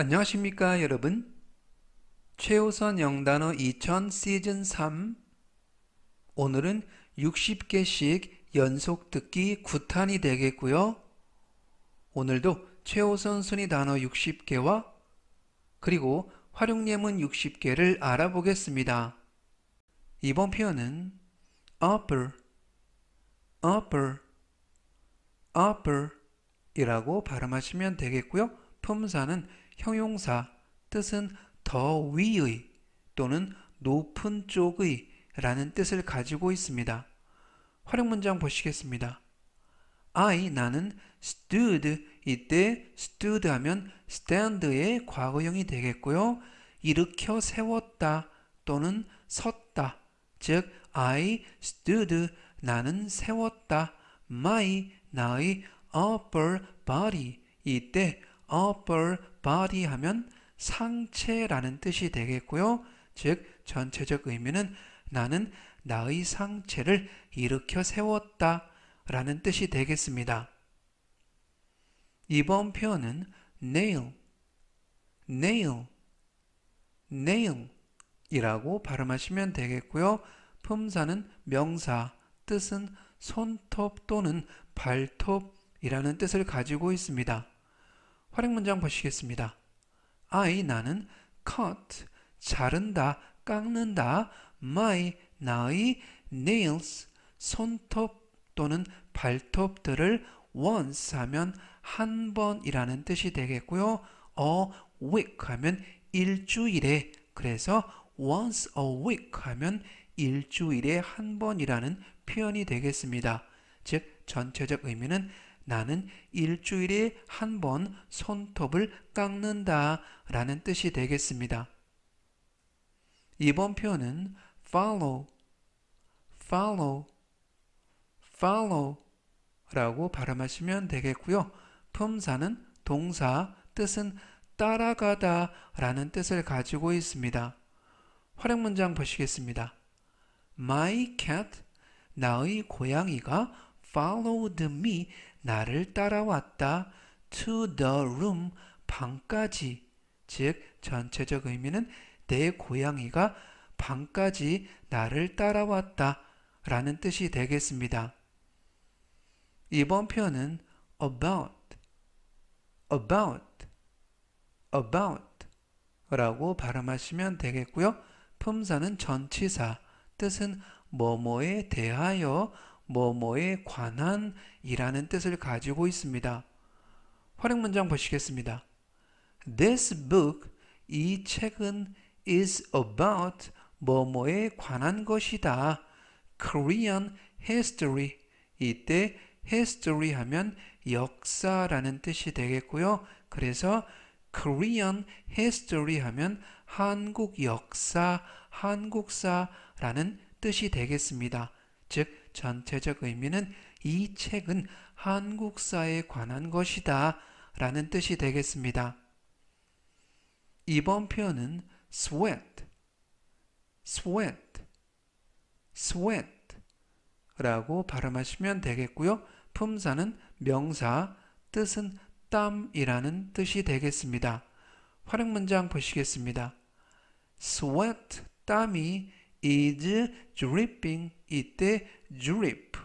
안녕하십니까 여러분 최우선 영단어 2000 시즌 3 오늘은 60개씩 연속 듣기 9탄이 되겠고요 오늘도 최우선 순위 단어 60개와 그리고 활용예문 60개를 알아보겠습니다 이번 표현은 upper upper upper 이라고 발음하시면 되겠고요 품사는 형용사 뜻은 더 위의 또는 높은 쪽의 라는 뜻을 가지고 있습니다. 활용 문장 보시겠습니다. I 나는 stood 이때 stood 하면 stand의 과거형이 되겠고요. 일으켜 세웠다 또는 섰다 즉 I stood 나는 세웠다 my 나의 upper body 이때 upper body 하면 상체라는 뜻이 되겠고요. 즉 전체적 의미는 나는 나의 상체를 일으켜 세웠다 라는 뜻이 되겠습니다. 이번 표현은 nail, nail, nail 이라고 발음하시면 되겠고요. 품사는 명사, 뜻은 손톱 또는 발톱이라는 뜻을 가지고 있습니다. 활용 문장 보시겠습니다. I 나는 cut 자른다 깎는다 my 나의 nails 손톱 또는 발톱들을 once 하면 한 번이라는 뜻이 되겠고요. a week 하면 일주일에 그래서 once a week 하면 일주일에 한 번이라는 표현이 되겠습니다. 즉 전체적 의미는 나는 일주일에 한 번 손톱을 깎는다 라는 뜻이 되겠습니다. 이번 표현은 follow, follow, follow 라고 발음하시면 되겠고요. 품사는 동사, 뜻은 따라가다 라는 뜻을 가지고 있습니다. 활용 문장 보시겠습니다. My cat, 나의 고양이가 followed me, 나를 따라왔다 to the room 방까지 즉 전체적 의미는 내 고양이가 방까지 나를 따라왔다 라는 뜻이 되겠습니다. 이번 표현은 about, about, about 라고 발음하시면 되겠고요. 품사는 전치사, 뜻은 뭐뭐에 대하여 뭐뭐에 관한 이라는 뜻을 가지고 있습니다. 활용 문장 보시겠습니다. This book, 이 책은 is about 뭐뭐에 관한 것이다. Korean history. 이때 history 하면 역사라는 뜻이 되겠고요. 그래서 Korean history 하면 한국 역사, 한국사라는 뜻이 되겠습니다. 즉 전체적 의미는 이 책은 한국사에 관한 것이다 라는 뜻이 되겠습니다. 이번 표현은 sweat, sweat, sweat 라고 발음하시면 되겠고요. 품사는 명사, 뜻은 땀이라는 뜻이 되겠습니다. 활용 문장 보시겠습니다. sweat, 땀이 is dripping 이때 drip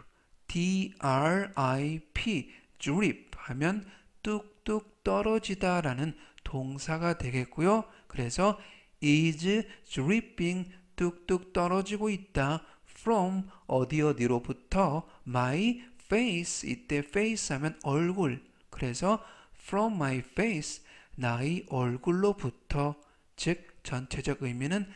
D R I P drip 하면 뚝뚝 떨어지다 라는 동사가 되겠고요. 그래서 is dripping 뚝뚝 떨어지고 있다 from 어디 어디로부터 my face 이때 face 하면 얼굴 그래서 from my face 나의 얼굴로부터 즉 전체적 의미는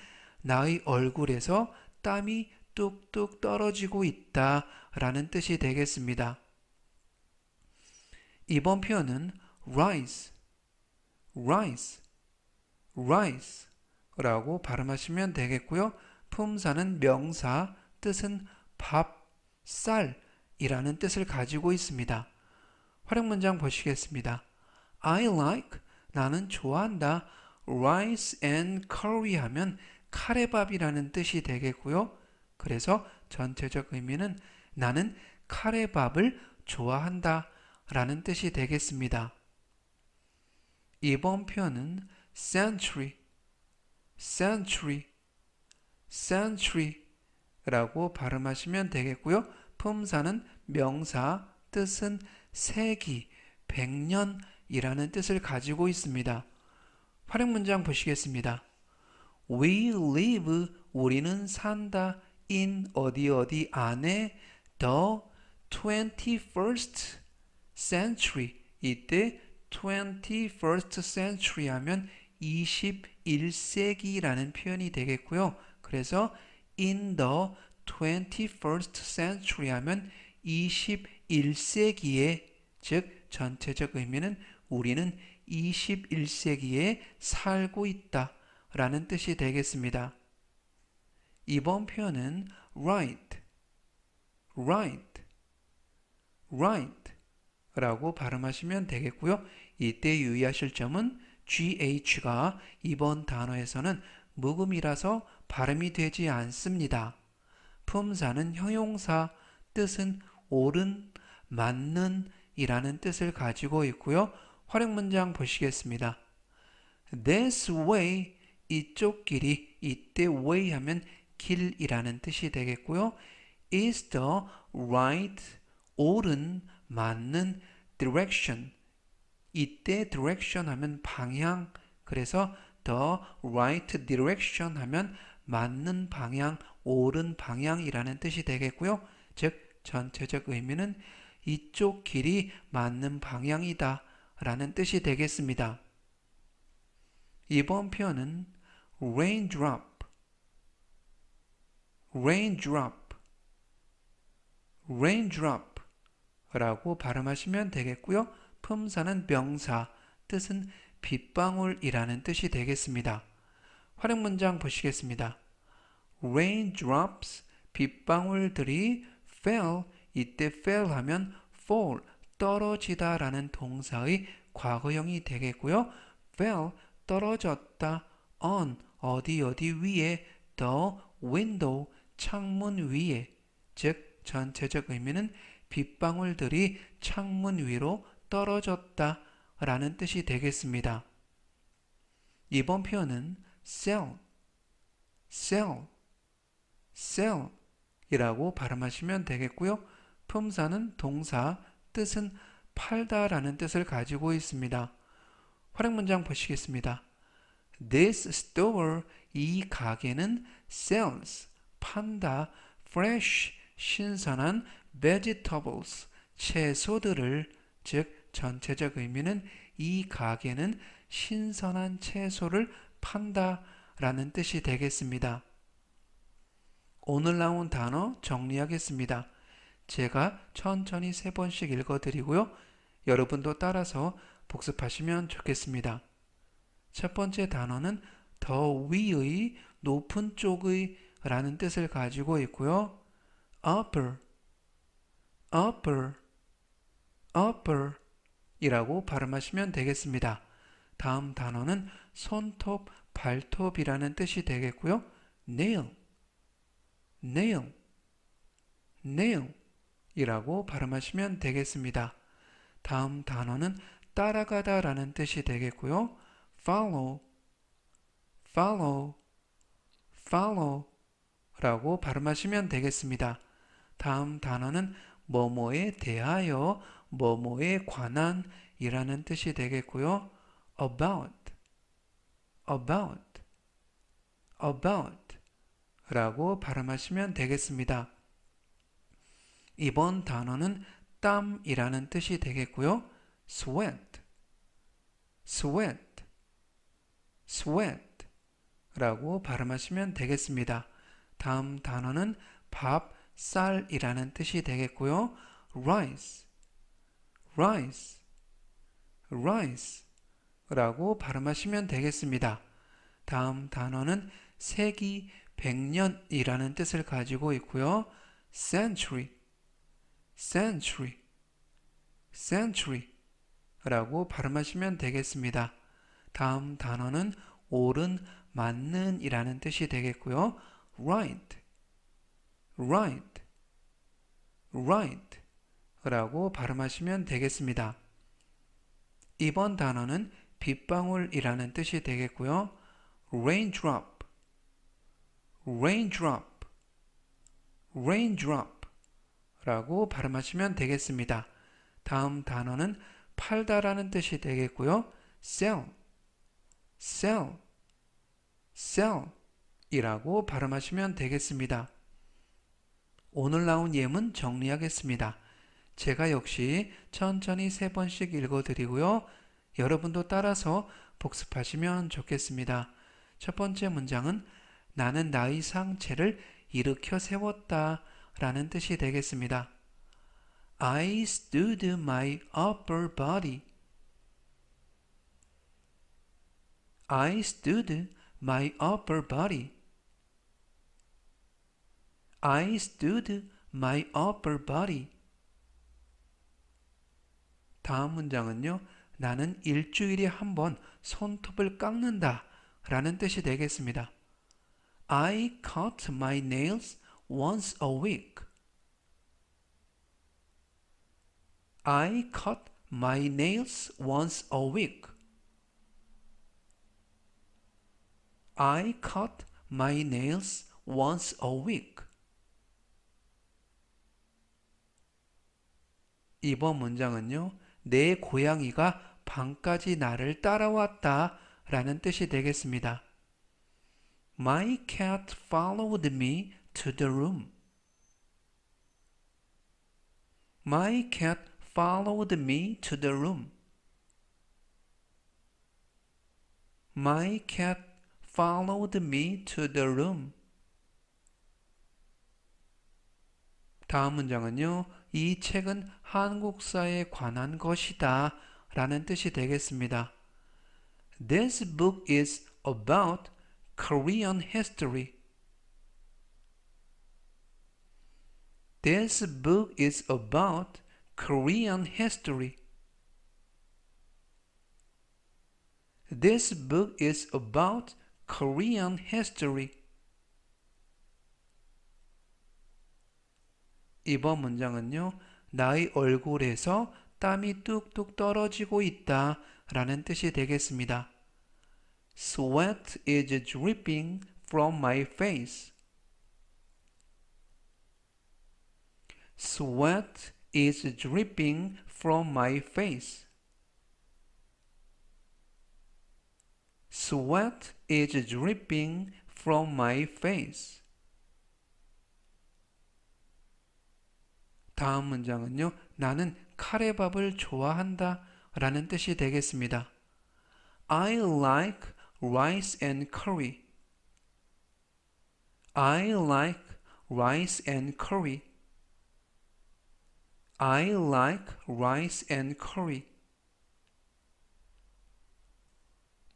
나의 얼굴에서 땀이 뚝뚝 떨어지고 있다 라는 뜻이 되겠습니다. 이번 표현은 rise, rise, rise 라고 발음하시면 되겠고요. 품사는 명사, 뜻은 밥, 쌀이라는 뜻을 가지고 있습니다. 활용 문장 보시겠습니다. I like, 나는 좋아한다. rice and curry 하면 카레밥이라는 뜻이 되겠고요. 그래서 전체적 의미는 나는 카레밥을 좋아한다 라는 뜻이 되겠습니다. 이번 표현은 century, century, century 라고 발음하시면 되겠고요. 품사는 명사, 뜻은 세기, 백년이라는 뜻을 가지고 있습니다. 활용 문장 보시겠습니다. We live 우리는 산다 in 어디 어디 안에 the 21st century 이때 21st century 하면 21세기라는 표현이 되겠고요. 그래서 in the 21st century 하면 21세기에 즉 전체적 의미는 우리는 21세기에 살고 있다. 라는 뜻이 되겠습니다. 이번 표현은 right, right, right 라고 발음하시면 되겠고요. 이때 유의하실 점은 GH가 이번 단어에서는 묵음이라서 발음이 되지 않습니다. 품사는 형용사, 뜻은 옳은, 맞는 이라는 뜻을 가지고 있고요. 활용 문장 보시겠습니다. This way 이쪽 길이 이때 way 하면 길이라는 뜻이 되겠고요. is the right 옳은 맞는 direction 이때 direction 하면 방향 그래서 the right direction 하면 맞는 방향 옳은 방향이라는 뜻이 되겠고요. 즉 전체적 의미는 이쪽 길이 맞는 방향이다 라는 뜻이 되겠습니다. 이번 표현은 raindrop raindrop raindrop 라고 발음하시면 되겠고요. 품사는 명사, 뜻은 빗방울이라는 뜻이 되겠습니다. 활용 문장 보시겠습니다. raindrops 빗방울들이 fell 이때 fell 하면 fall 떨어지다 라는 동사의 과거형이 되겠고요. fell 떨어졌다 on 어디 어디 위에 the window 창문 위에 즉 전체적 의미는 빗방울들이 창문 위로 떨어졌다 라는 뜻이 되겠습니다. 이번 표현은 cell, cell, cell 이라고 발음하시면 되겠고요. 품사는 동사, 뜻은 팔다 라는 뜻을 가지고 있습니다. 활용 문장 보시겠습니다. This store 이 가게는 sells 판다 fresh 신선한 vegetables 채소들을 즉 전체적 의미는 이 가게는 신선한 채소를 판다 라는 뜻이 되겠습니다. 오늘 나온 단어 정리하겠습니다. 제가 천천히 세 번씩 읽어드리고요. 여러분도 따라서 복습하시면 좋겠습니다. 첫 번째 단어는 더 위의 높은 쪽의 라는 뜻을 가지고 있고요. upper, upper, upper 이라고 발음하시면 되겠습니다. 다음 단어는 손톱, 발톱이라는 뜻이 되겠고요. nail, nail, nail 이라고 발음하시면 되겠습니다. 다음 단어는 따라가다 라는 뜻이 되겠고요. follow, follow, follow 라고 발음하시면 되겠습니다. 다음 단어는 뭐뭐에 대하여 뭐뭐에 관한 이라는 뜻이 되겠고요. about, about, about 라고 발음하시면 되겠습니다. 이번 단어는 땀이라는 뜻이 되겠고요. sweat, sweat, sweat라고 발음하시면 되겠습니다. 다음 단어는 밥, 쌀이라는 뜻이 되겠고요. rice, rice, rice라고 발음하시면 되겠습니다. 다음 단어는 세기 1년이라는 뜻을 가지고 있고요. century, century, century라고 발음하시면 되겠습니다. 다음 단어는 옳은, 맞는 이라는 뜻이 되겠고요. right, right, right 라고 발음하시면 되겠습니다. 이번 단어는 빗방울이라는 뜻이 되겠고요. raindrop, raindrop, raindrop 라고 발음하시면 되겠습니다. 다음 단어는 팔다라는 뜻이 되겠고요. sell, cell, cell 이라고 발음하시면 되겠습니다. 오늘 나온 예문 정리하겠습니다. 제가 역시 천천히 세 번씩 읽어드리고요. 여러분도 따라서 복습하시면 좋겠습니다. 첫 번째 문장은 나는 나의 상체를 일으켜 세웠다 라는 뜻이 되겠습니다. I stood my upper body I stood my upper body. I stood my upper body. 다음 문장은요. 나는 일주일에 한 번 손톱을 깎는다 라는 뜻이 되겠습니다. I cut my nails once a week. I cut my nails once a week. I cut my nails once a week. 이번 문장은요. 내 고양이가 방까지 나를 따라왔다 라는 뜻이 되겠습니다. My cat followed me to the room. My cat followed me to the room. My cat followed me to the room. 다음 문장은요. 이 책은 한국사에 관한 것이다 라는 뜻이 되겠습니다. This book is about Korean history. This book is about Korean history. This book is about Korean history. 이번 문장은요. 나의 얼굴에서 땀이 뚝뚝 떨어지고 있다 라는 뜻이 되겠습니다. Sweat is dripping from my face. Sweat is dripping from my face. Sweat is dripping from my face. 다음 문장은요. 나는 카레밥을 좋아한다 라는 뜻이 되겠습니다. I like rice and curry. I like rice and curry. I like rice and curry.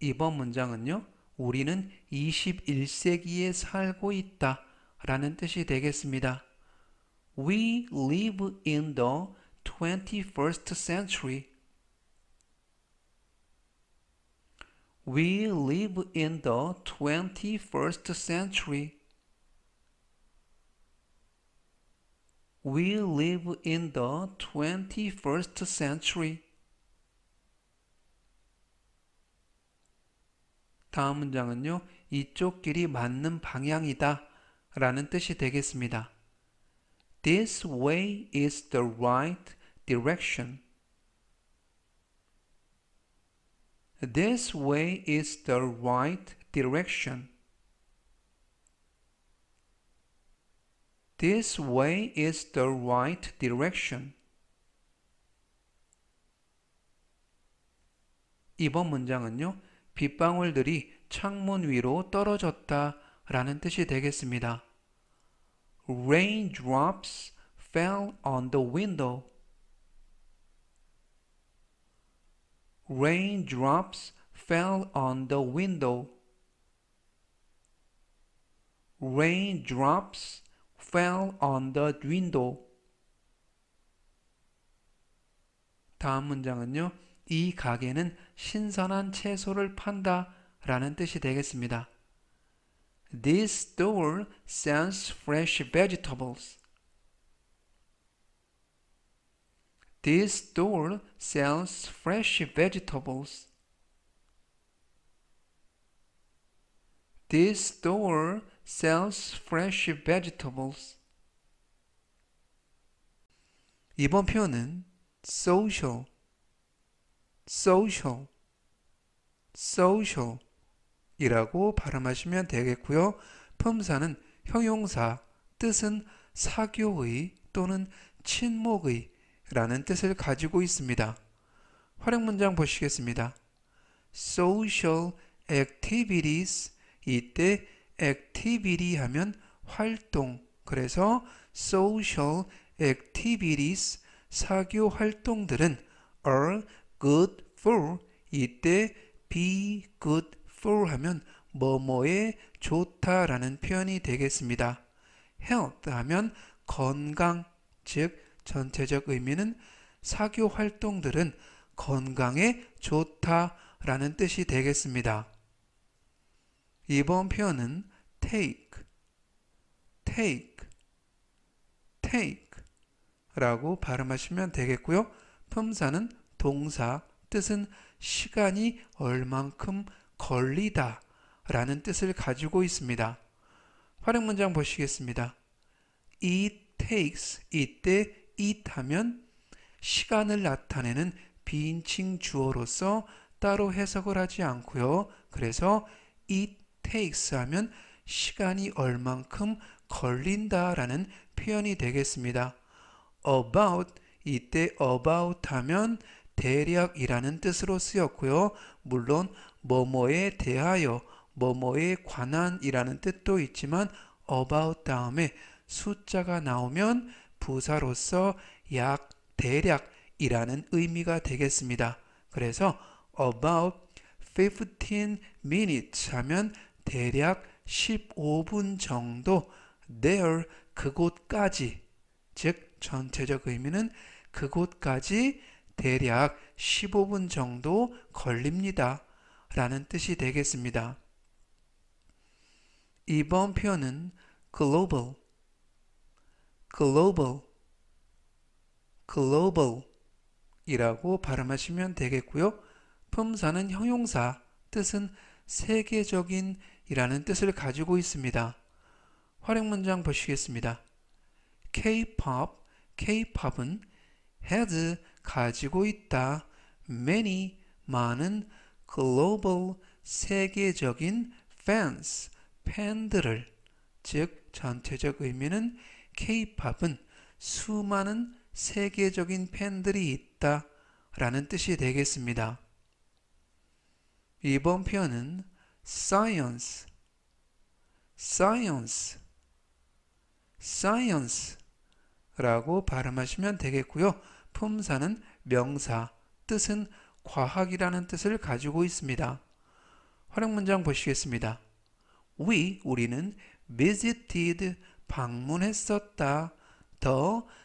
2번 문장은요. 우리는 21세기에 살고 있다 라는 뜻이 되겠습니다. We live in the 21st century. We live in the 21st century. We live in the 21st century. 다음 문장은요. 이쪽 길이 맞는 방향이다 라는 뜻이 되겠습니다. This way is the right direction. This way is the right direction. This way is the right direction. 이번 문장은요. 빗방울들이 창문 위로 떨어졌다 라는 뜻이 되겠습니다. Raindrops fell on the window. Raindrops fell on the window. Raindrops fell on the window. 다음 문장은요. 이 가게는 신선한 채소를 판다 라는 뜻이 되겠습니다. This store sells fresh vegetables. This store sells fresh vegetables. This store sells fresh vegetables. 이번 표현은 social social, social 이라고 발음하시면 되겠고요. 품사는 형용사, 뜻은 사교의 또는 친목의 라는 뜻을 가지고 있습니다. 활용 문장 보시겠습니다. social activities 이때 activity 하면 활동 그래서 social activities 사교 활동들은 are good for 이때 be good for 하면 뭐뭐에 좋다라는 표현이 되겠습니다. health 하면 건강 즉 전체적 의미는 사교 활동들은 건강에 좋다라는 뜻이 되겠습니다. 이번 표현은 take, take, take 라고 발음하시면 되겠고요. 품사는 동사 뜻은 시간이 얼만큼 걸리다 라는 뜻을 가지고 있습니다. 활용 문장 보시겠습니다. It takes 이때 it 하면 시간을 나타내는 비인칭 주어로서 따로 해석을 하지 않고요. 그래서 it takes 하면 시간이 얼만큼 걸린다 라는 표현이 되겠습니다. about 이때 about 하면 대략이라는 뜻으로 쓰였고요. 물론 뭐뭐에 대하여 뭐뭐에 관한이라는 뜻도 있지만 about 다음에 숫자가 나오면 부사로서 약 대략이라는 의미가 되겠습니다. 그래서 about 15 minutes 하면 대략 15분 정도 there 그곳까지 즉 전체적 의미는 그곳까지 대략 15분 정도 걸립니다. 라는 뜻이 되겠습니다. 이번 표현은 global, global, global 이라고 발음하시면 되겠고요. 품사는 형용사, 뜻은 세계적인 이라는 뜻을 가지고 있습니다. 활용 문장 보시겠습니다. K-pop, K-pop은 has 가지고 있다. many 많은 global 세계적인 fans 팬들을 즉 전체적 의미는 K-팝은 수많은 세계적인 팬들이 있다 라는 뜻이 되겠습니다. 이번 표현은 science, science, science 라고 발음하시면 되겠고요. 품사는 명사, 뜻은 과학이라는 뜻을 가지고 있습니다. 활용 문장 보시겠습니다. We, 우리는 visited, 방문했었다. The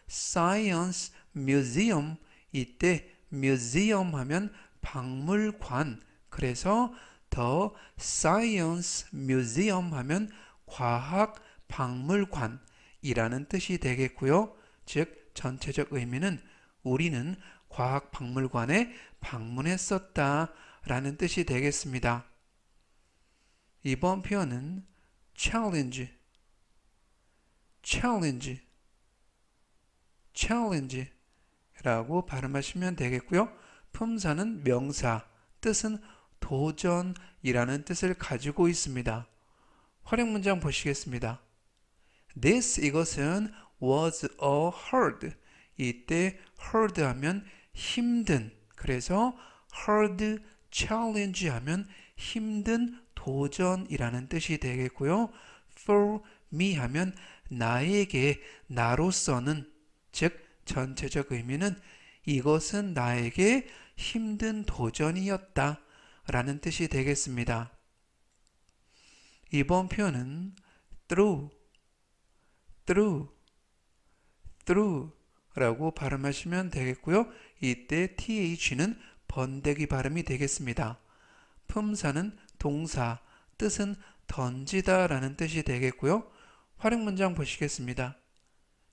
Science Museum, 이때 museum 하면 박물관, 그래서 The Science Museum 하면 과학 박물관이라는 뜻이 되겠고요. 즉, 전체적 의미는 우리는 과학박물관에 방문했었다 라는 뜻이 되겠습니다. 이번 표현은 challenge, challenge, challenge 라고 발음하시면 되겠고요. 품사는 명사, 뜻은 도전이라는 뜻을 가지고 있습니다. 활용 문장 보시겠습니다. This 이것은 was a hard 이때 hard 하면 힘든 그래서 hard challenge 하면 힘든 도전이라는 뜻이 되겠고요. for me 하면 나에게 나로서는 즉 전체적 의미는 이것은 나에게 힘든 도전이었다 라는 뜻이 되겠습니다. 이번 표현은 through, through, through 라고 발음하시면 되겠고요. 이때 th는 번데기 발음이 되겠습니다. 품사는 동사, 뜻은 던지다 라는 뜻이 되겠고요. 활용 문장 보시겠습니다.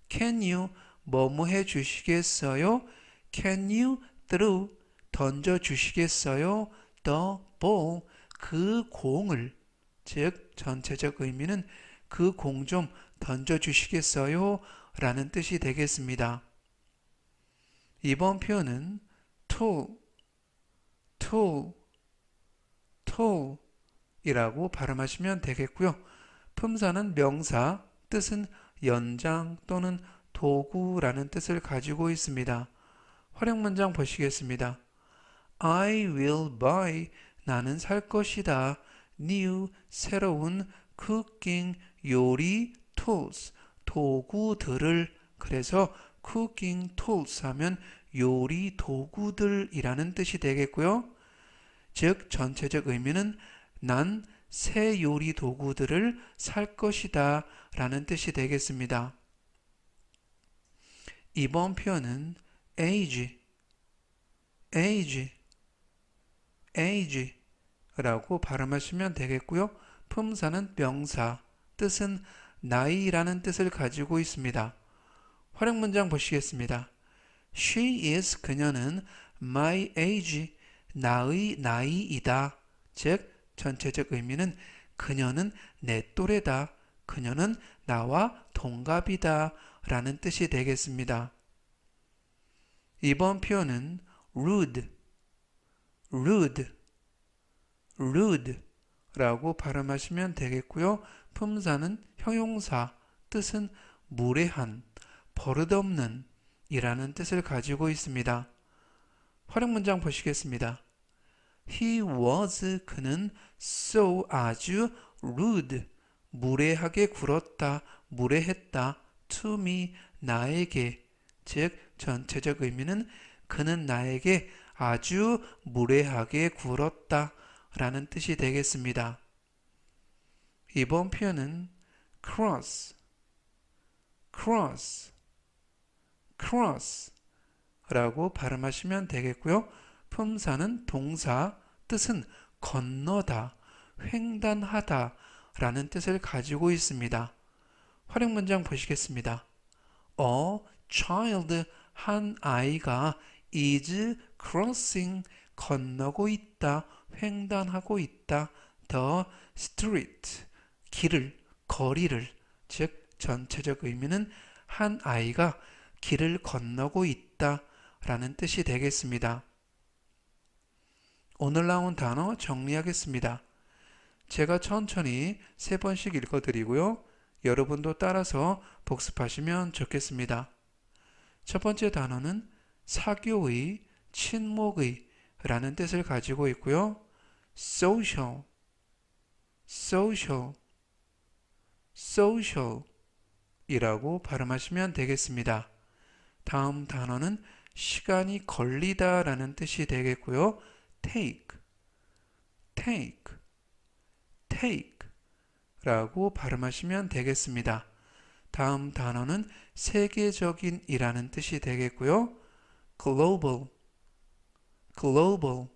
Can you 뭐뭐 해 주시겠어요? Can you t h r o u 던져 주시겠어요? The ball 그 공을 즉 전체적 의미는 그 공 좀 던져 주시겠어요? 라는 뜻이 되겠습니다. 이번 표현은 to, t 이라고 발음하시면 되겠고요. 품사는 명사, 뜻은 연장 또는 도구라는 뜻을 가지고 있습니다. 활용 문장 보시겠습니다. I will buy 나는 살 것이다. new 새로운 cooking 요리 tools 도구들을 그래서 cooking tools 하면 요리 도구들이라는 뜻이 되겠고요. 즉 전체적 의미는 난 새 요리 도구들을 살 것이다 라는 뜻이 되겠습니다. 이번 표현은 age, age, age 라고 발음하시면 되겠고요. 품사는 명사, 뜻은 나이라는 뜻을 가지고 있습니다. 활용 문장 보시겠습니다. She is 그녀는 my age 나의 나이이다. 즉 전체적 의미는 그녀는 내 또래다. 그녀는 나와 동갑이다. 라는 뜻이 되겠습니다. 이번 표현은 rude, rude, rude 라고 발음하시면 되겠고요. 품사는 형용사, 뜻은 무례한, 버릇없는 이라는 뜻을 가지고 있습니다. 활용 문장 보시겠습니다. He was 그는 so 아주 rude 무례하게 굴었다 무례했다 to me 나에게 즉 전체적 의미는 그는 나에게 아주 무례하게 굴었다 라는 뜻이 되겠습니다. 이번 표현은 cross cross cross라고 발음하시면 되겠고요. 품사는 동사, 뜻은 건너다, 횡단하다 라는 뜻을 가지고 있습니다. 활용 문장 보시겠습니다. A child, 한 아이가 is crossing, 건너고 있다, 횡단하고 있다, the street, 길을, 거리를, 즉 전체적 의미는 한 아이가 길을 건너고 있다 라는 뜻이 되겠습니다. 오늘 나온 단어 정리하겠습니다. 제가 천천히 세 번씩 읽어드리고요. 여러분도 따라서 복습하시면 좋겠습니다. 첫 번째 단어는 사교의, 친목의 라는 뜻을 가지고 있고요. social, social, social 이라고 발음하시면 되겠습니다. 다음 단어는 시간이 걸리다 라는 뜻이 되겠고요. take, take, take 라고 발음하시면 되겠습니다. 다음 단어는 세계적인 이라는 뜻이 되겠고요. global, global,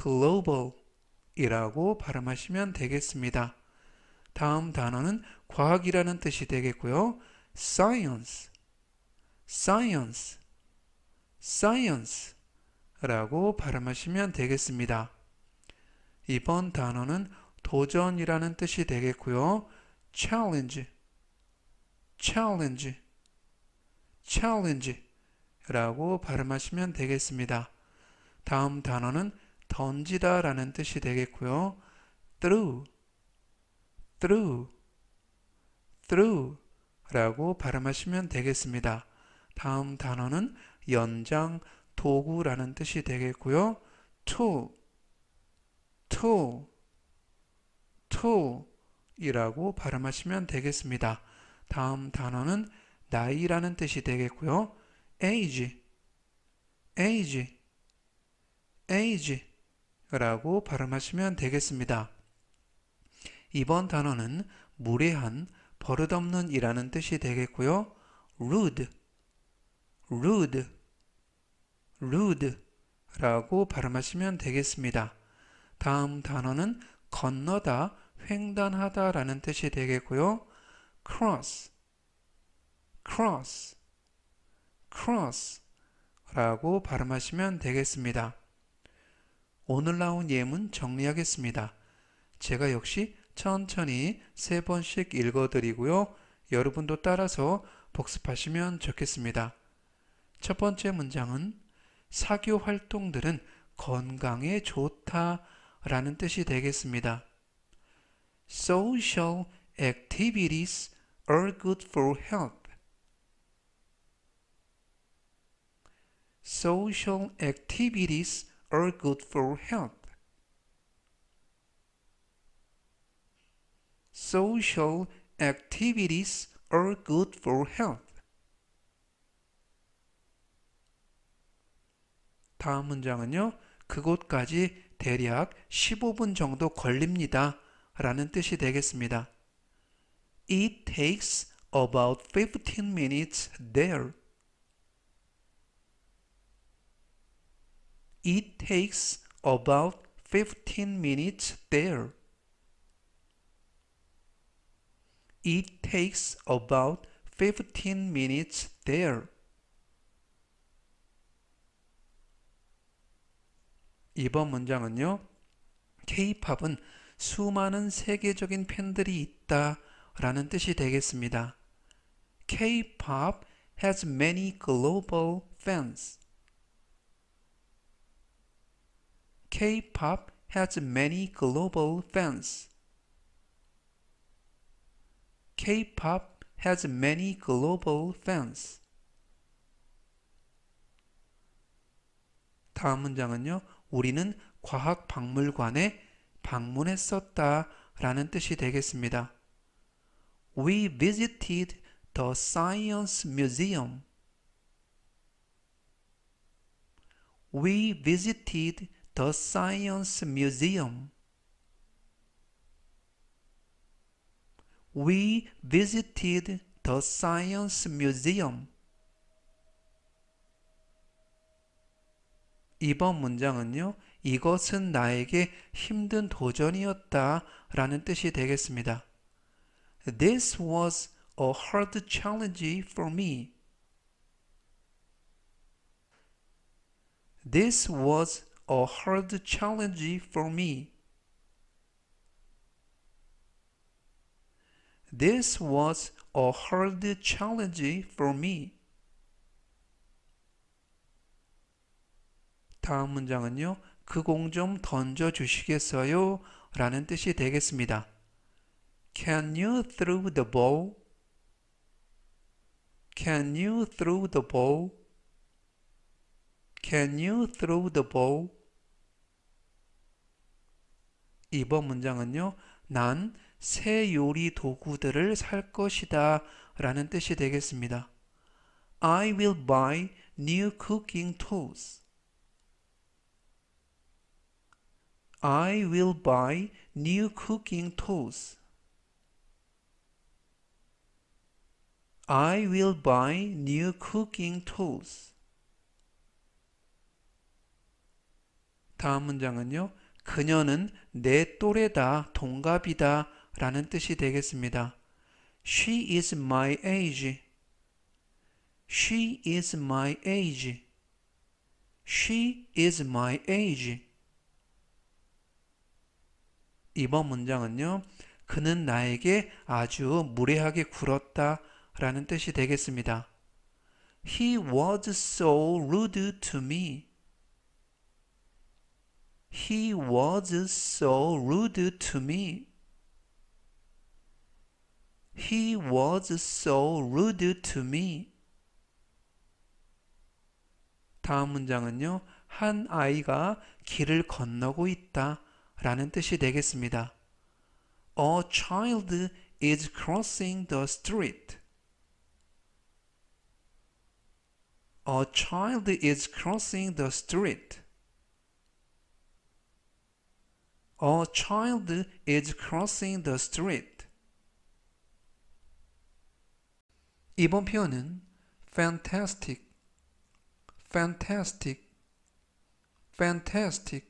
global 이라고 발음하시면 되겠습니다. 다음 단어는 과학이라는 뜻이 되겠고요. science, science, science 라고 발음하시면 되겠습니다. 이번 단어는 도전이라는 뜻이 되겠고요. challenge, challenge, challenge 라고 발음하시면 되겠습니다. 다음 단어는 던지다 라는 뜻이 되겠고요. through, through, through 라고 발음하시면 되겠습니다. 다음 단어는 연장 도구라는 뜻이 되겠고요. to, to, to 이라고 발음하시면 되겠습니다. 다음 단어는 나이라는 뜻이 되겠고요. age, age, age 라고 발음하시면 되겠습니다. 이번 단어는 무례한, 버릇없는 이라는 뜻이 되겠고요. rude, rude, rude라고 발음하시면 되겠습니다. 다음 단어는 건너다, 횡단하다라는 뜻이 되겠고요. cross, cross, cross라고 발음하시면 되겠습니다. 오늘 나온 예문 정리하겠습니다. 제가 역시 천천히 세 번씩 읽어드리고요. 여러분도 따라서 복습하시면 좋겠습니다. 첫 번째 문장은 사교 활동들은 건강에 좋다라는 뜻이 되겠습니다. Social activities are good for health. Social activities are good for health. Social activities are good for health. 다음 문장은요. 그곳까지 대략 15분 정도 걸립니다. 라는 뜻이 되겠습니다. It takes about 15 minutes there. It takes about 15 minutes there. It takes about 15 minutes there. 2번 문장은요. K-팝은 수많은 세계적인 팬들이 있다 라는 뜻이 되겠습니다. K-pop has many global fans. K-pop has many global fans. K-pop has many global fans. 다음 문장은요. 우리는 과학 박물관에 방문했었다 라는 뜻이 되겠습니다. We visited the Science Museum. We visited the Science Museum. We visited the Science Museum. 2번 문장은요. 이것은 나에게 힘든 도전이었다 라는 뜻이 되겠습니다. This was a hard challenge for me. This was a hard challenge for me. This was a hard challenge for me. 다음 문장은요. 그 공 좀 던져 주시겠어요? 라는 뜻이 되겠습니다. Can you throw the ball? Can you throw the ball? Can you throw the ball? 2번 문장은요. 난 새 요리 도구들을 살 것이다 라는 뜻이 되겠습니다. I will buy new cooking tools. I will buy new cooking tools. I will buy new cooking tools. 다음 문장은요. 그녀는 내 또래다, 동갑이다 라는 뜻이 되겠습니다. She is my age. She is my age. She is my age. 2번 문장은요. 그는 나에게 아주 무례하게 굴었다 라는 뜻이 되겠습니다. He was so rude to me. He was so rude to me. He was so rude to me. 다음 문장은요. 한 아이가 길을 건너고 있다 라는 뜻이 되겠습니다. A child is crossing the street. A child is crossing the street. A child is crossing the street. 이번 표현은 fantastic, fantastic, fantastic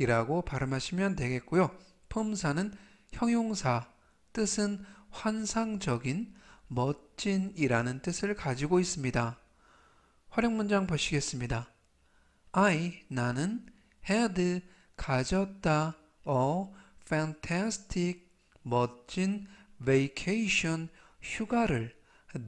이라고 발음하시면 되겠고요. 품사는 형용사, 뜻은 환상적인, 멋진 이라는 뜻을 가지고 있습니다. 활용 문장 보시겠습니다. I, 나는 had, 가졌다, a fantastic, 멋진 vacation, 휴가를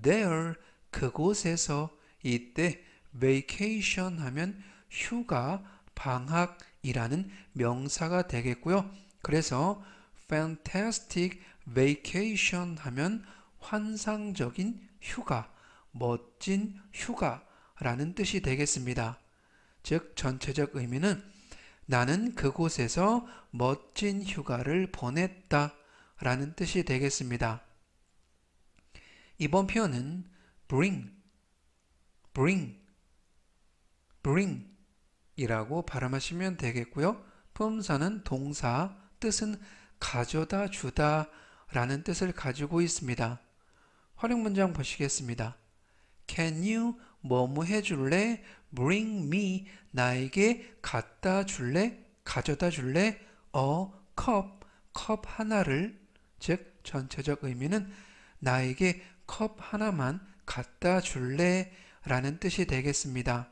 there, 그곳에서 이때 vacation 하면 휴가, 방학, 이라는 명사가 되겠고요. 그래서 fantastic vacation 하면 환상적인 휴가, 멋진 휴가라는 뜻이 되겠습니다. 즉 전체적 의미는 나는 그곳에서 멋진 휴가를 보냈다 라는 뜻이 되겠습니다. 이번 표현은 bring, bring, bring 이라고 발음하시면 되겠고요. 품사는 동사, 뜻은 가져다 주다 라는 뜻을 가지고 있습니다. 활용 문장 보시겠습니다. Can you 뭐 뭐 해줄래? Bring me 나에게 갖다 줄래? 가져다 줄래? A cup 컵 하나를 즉 전체적 의미는 나에게 컵 하나만 갖다 줄래? 라는 뜻이 되겠습니다.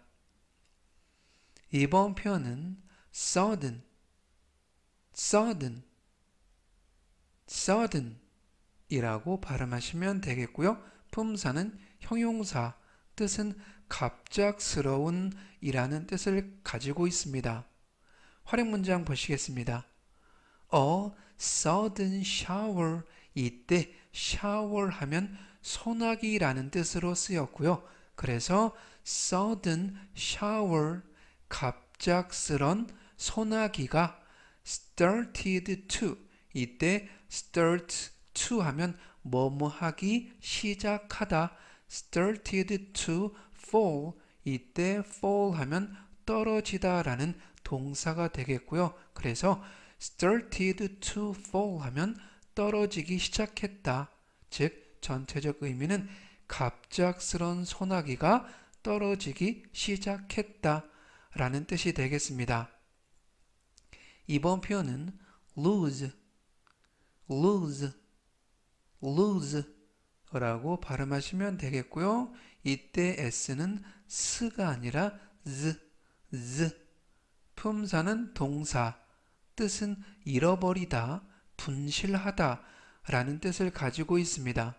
이번 표현은 sudden, sudden, sudden 이라고 발음하시면 되겠고요. 품사는 형용사, 뜻은 갑작스러운 이라는 뜻을 가지고 있습니다. 활용 문장 보시겠습니다. A sudden shower 이때 shower 하면 소나기라는 뜻으로 쓰였고요. 그래서 sudden shower 갑작스런 소나기가 started to 이때 start to 하면 뭐뭐 하기 시작하다 started to fall 이때 fall 하면 떨어지다 라는 동사가 되겠고요. 그래서 started to fall 하면 떨어지기 시작했다. 즉 전체적 의미는 갑작스런 소나기가 떨어지기 시작했다. 라는 뜻이 되겠습니다. 이번 표현은 lose, lose, lose 라고 발음하시면 되겠고요. 이때 s는 스가 아니라 z, z. 품사는 동사, 뜻은 잃어버리다, 분실하다 라는 뜻을 가지고 있습니다.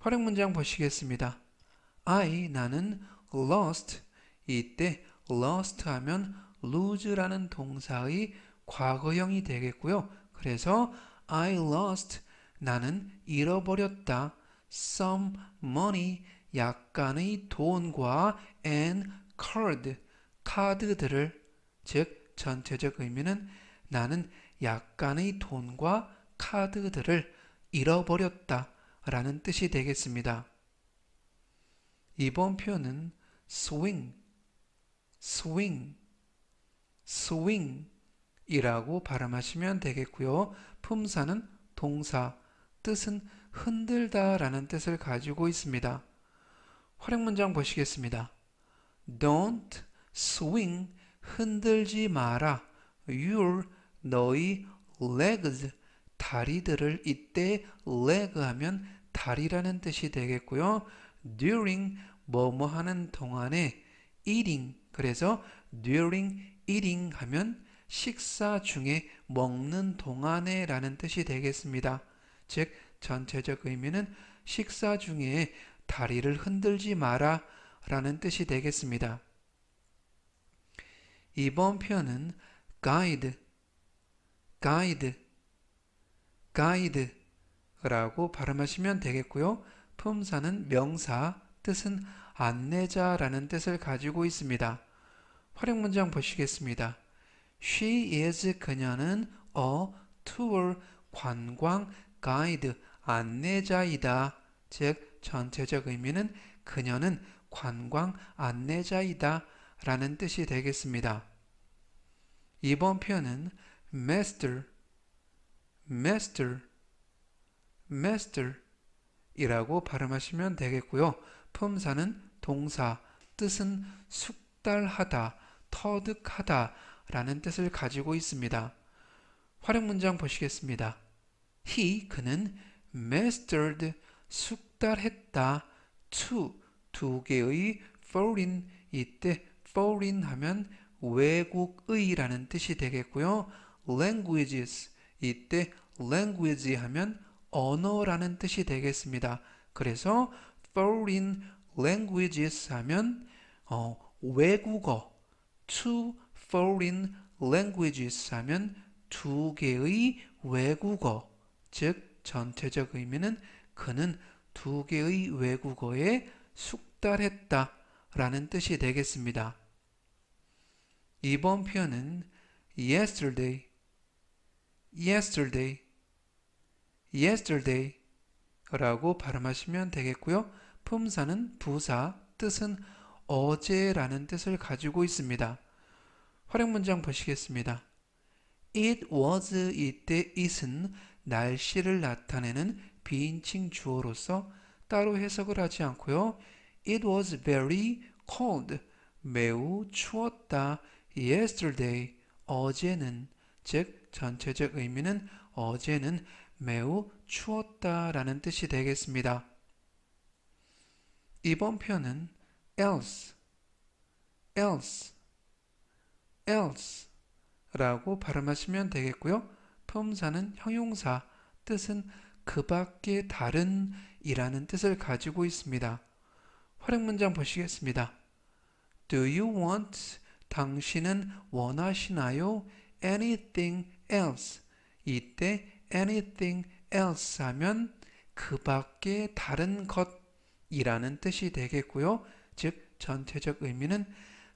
활용 문장 보시겠습니다. I, 나는 lost, 이때 lost 하면 lose라는 동사의 과거형이 되겠고요. 그래서 I lost 나는 잃어버렸다 some money 약간의 돈과 and card 카드들을 즉 전체적 의미는 나는 약간의 돈과 카드들을 잃어버렸다 라는 뜻이 되겠습니다. 이번 표현은 swing swing, swing이라고 발음하시면 되겠고요. 품사는 동사, 뜻은 흔들다라는 뜻을 가지고 있습니다. 활용 문장 보시겠습니다. Don't swing, 흔들지 마라. Your, 너희 legs, 다리들을 이때 leg 하면 다리라는 뜻이 되겠고요. During, 뭐 뭐 하는 동안에 eating, 그래서 during eating 하면 식사 중에 먹는 동안에 라는 뜻이 되겠습니다. 즉 전체적 의미는 식사 중에 다리를 흔들지 마라 라는 뜻이 되겠습니다. 이번 표현은 가이드, 가이드, 가이드 라고 발음하시면 되겠고요. 품사는 명사, 뜻은 안내자라는 뜻을 가지고 있습니다. 활용 문장 보시겠습니다. She is 그녀는 a tour 관광 가이드 안내자이다. 즉 전체적 의미는 그녀는 관광 안내자이다 라는 뜻이 되겠습니다. 이번 표현은 master, master, master 이라고 발음하시면 되겠고요. 품사는 동사, 뜻은 숙달하다, 터득하다 라는 뜻을 가지고 있습니다. 활용 문장 보시겠습니다. He, 그는 mastered, 숙달했다, to, 두 개의 foreign, 이때 foreign 하면 외국의라는 뜻이 되겠고요. languages, 이때 language 하면 언어라는 뜻이 되겠습니다. 그래서 foreign languages 하면 어, 외국어 two foreign languages 하면 두 개의 외국어 즉 전체적 의미는 그는 두 개의 외국어에 숙달했다 라는 뜻이 되겠습니다. 이번 표현은 yesterday, yesterday, yesterday 라고 발음하시면 되겠고요. 품사는 부사, 뜻은 어제라는 뜻을 가지고 있습니다. 활용 문장 보시겠습니다. It was 이때 it은 날씨를 나타내는 비인칭 주어로서 따로 해석을 하지 않고요. It was very cold. 매우 추웠다. yesterday. 어제는 즉 전체적 의미는 어제는 매우 추웠다라는 뜻이 되겠습니다. 이번 표현은 else, else, else 라고 발음하시면 되겠고요. 품사는 형용사, 뜻은 그 밖에 다른 이라는 뜻을 가지고 있습니다. 활용 문장 보시겠습니다. Do you want, 당신은 원하시나요? anything else. 이때 anything else 하면 그 밖에 다른 것 이라는 뜻이 되겠고요. 즉 전체적 의미는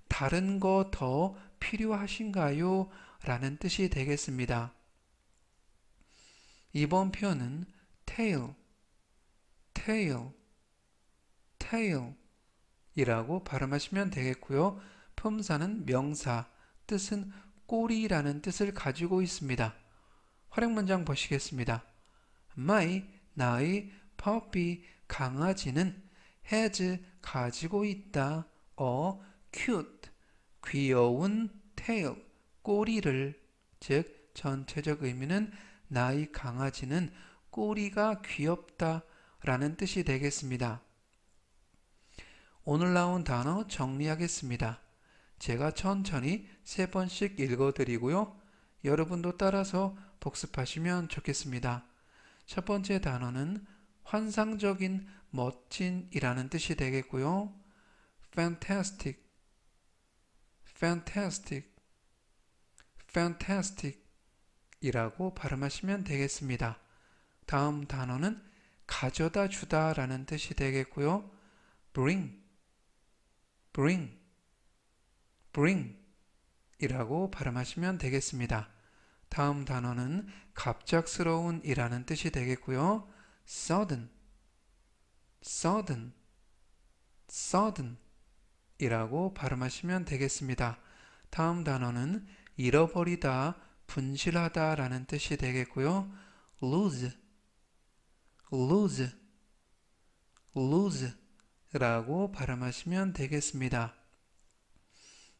다른 거 더 필요하신가요? 라는 뜻이 되겠습니다. 이번 표현은 tail, tail, tail 이라고 발음하시면 되겠고요. 품사는 명사, 뜻은 꼬리라는 뜻을 가지고 있습니다. 활용 문장 보시겠습니다. My, 나의, puppy, 강아지는 has 가지고 있다. 어 cute 귀여운 tail 꼬리를 즉 전체적 의미는 나의 강아지는 꼬리가 귀엽다 라는 뜻이 되겠습니다. 오늘 나온 단어 정리하겠습니다. 제가 천천히 세 번씩 읽어드리고요. 여러분도 따라서 복습하시면 좋겠습니다. 첫 번째 단어는 환상적인 멋진이라는 뜻이 되겠고요. fantastic, fantastic, fantastic 이라고 발음하시면 되겠습니다. 다음 단어는 가져다 주다 라는 뜻이 되겠고요. bring, bring, bring 이라고 발음하시면 되겠습니다. 다음 단어는 갑작스러운 이라는 뜻이 되겠고요. sudden, sudden, sudden 이라고 발음하시면 되겠습니다. 다음 단어는 잃어버리다, 분실하다 라는 뜻이 되겠고요. lose, lose, lose 라고 발음하시면 되겠습니다.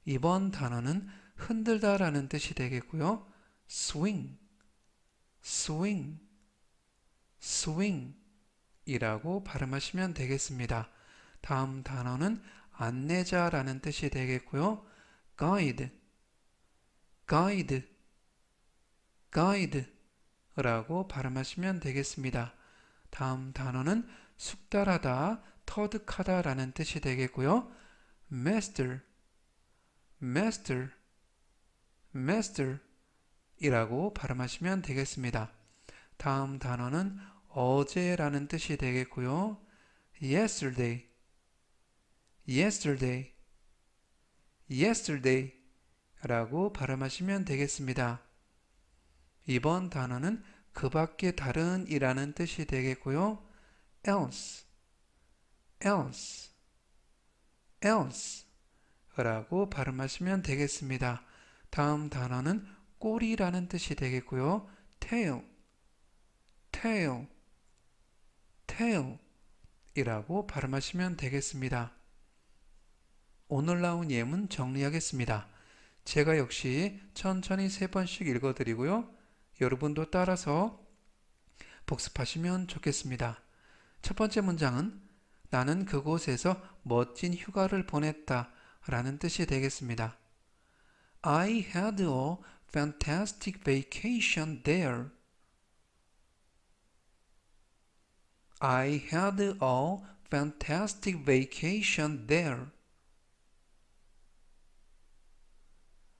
이번 단어는 흔들다 라는 뜻이 되겠고요. swing, swing, swing 이라고 발음하시면 되겠습니다. 다음 단어는 안내자라는 뜻이 되겠고요. guide, guide, guide 라고 발음하시면 되겠습니다. 다음 단어는 숙달하다, 터득하다 라는 뜻이 되겠고요. master, master, master 이라고 발음하시면 되겠습니다. 다음 단어는 어제라는 뜻이 되겠고요. yesterday, yesterday, yesterday 라고 발음하시면 되겠습니다. 이번 단어는 그 밖에 다른 이라는 뜻이 되겠고요. else, else, else 라고 발음하시면 되겠습니다. 다음 단어는 꼬리라는 뜻이 되겠고요. tail, tail, tail이라고 발음하시면 되겠습니다. 오늘 나온 예문 정리하겠습니다. 제가 역시 천천히 세 번씩 읽어드리고요. 여러분도 따라서 복습하시면 좋겠습니다. 첫 번째 문장은 나는 그곳에서 멋진 휴가를 보냈다 라는 뜻이 되겠습니다. I had a fantastic vacation there. I had a fantastic vacation there.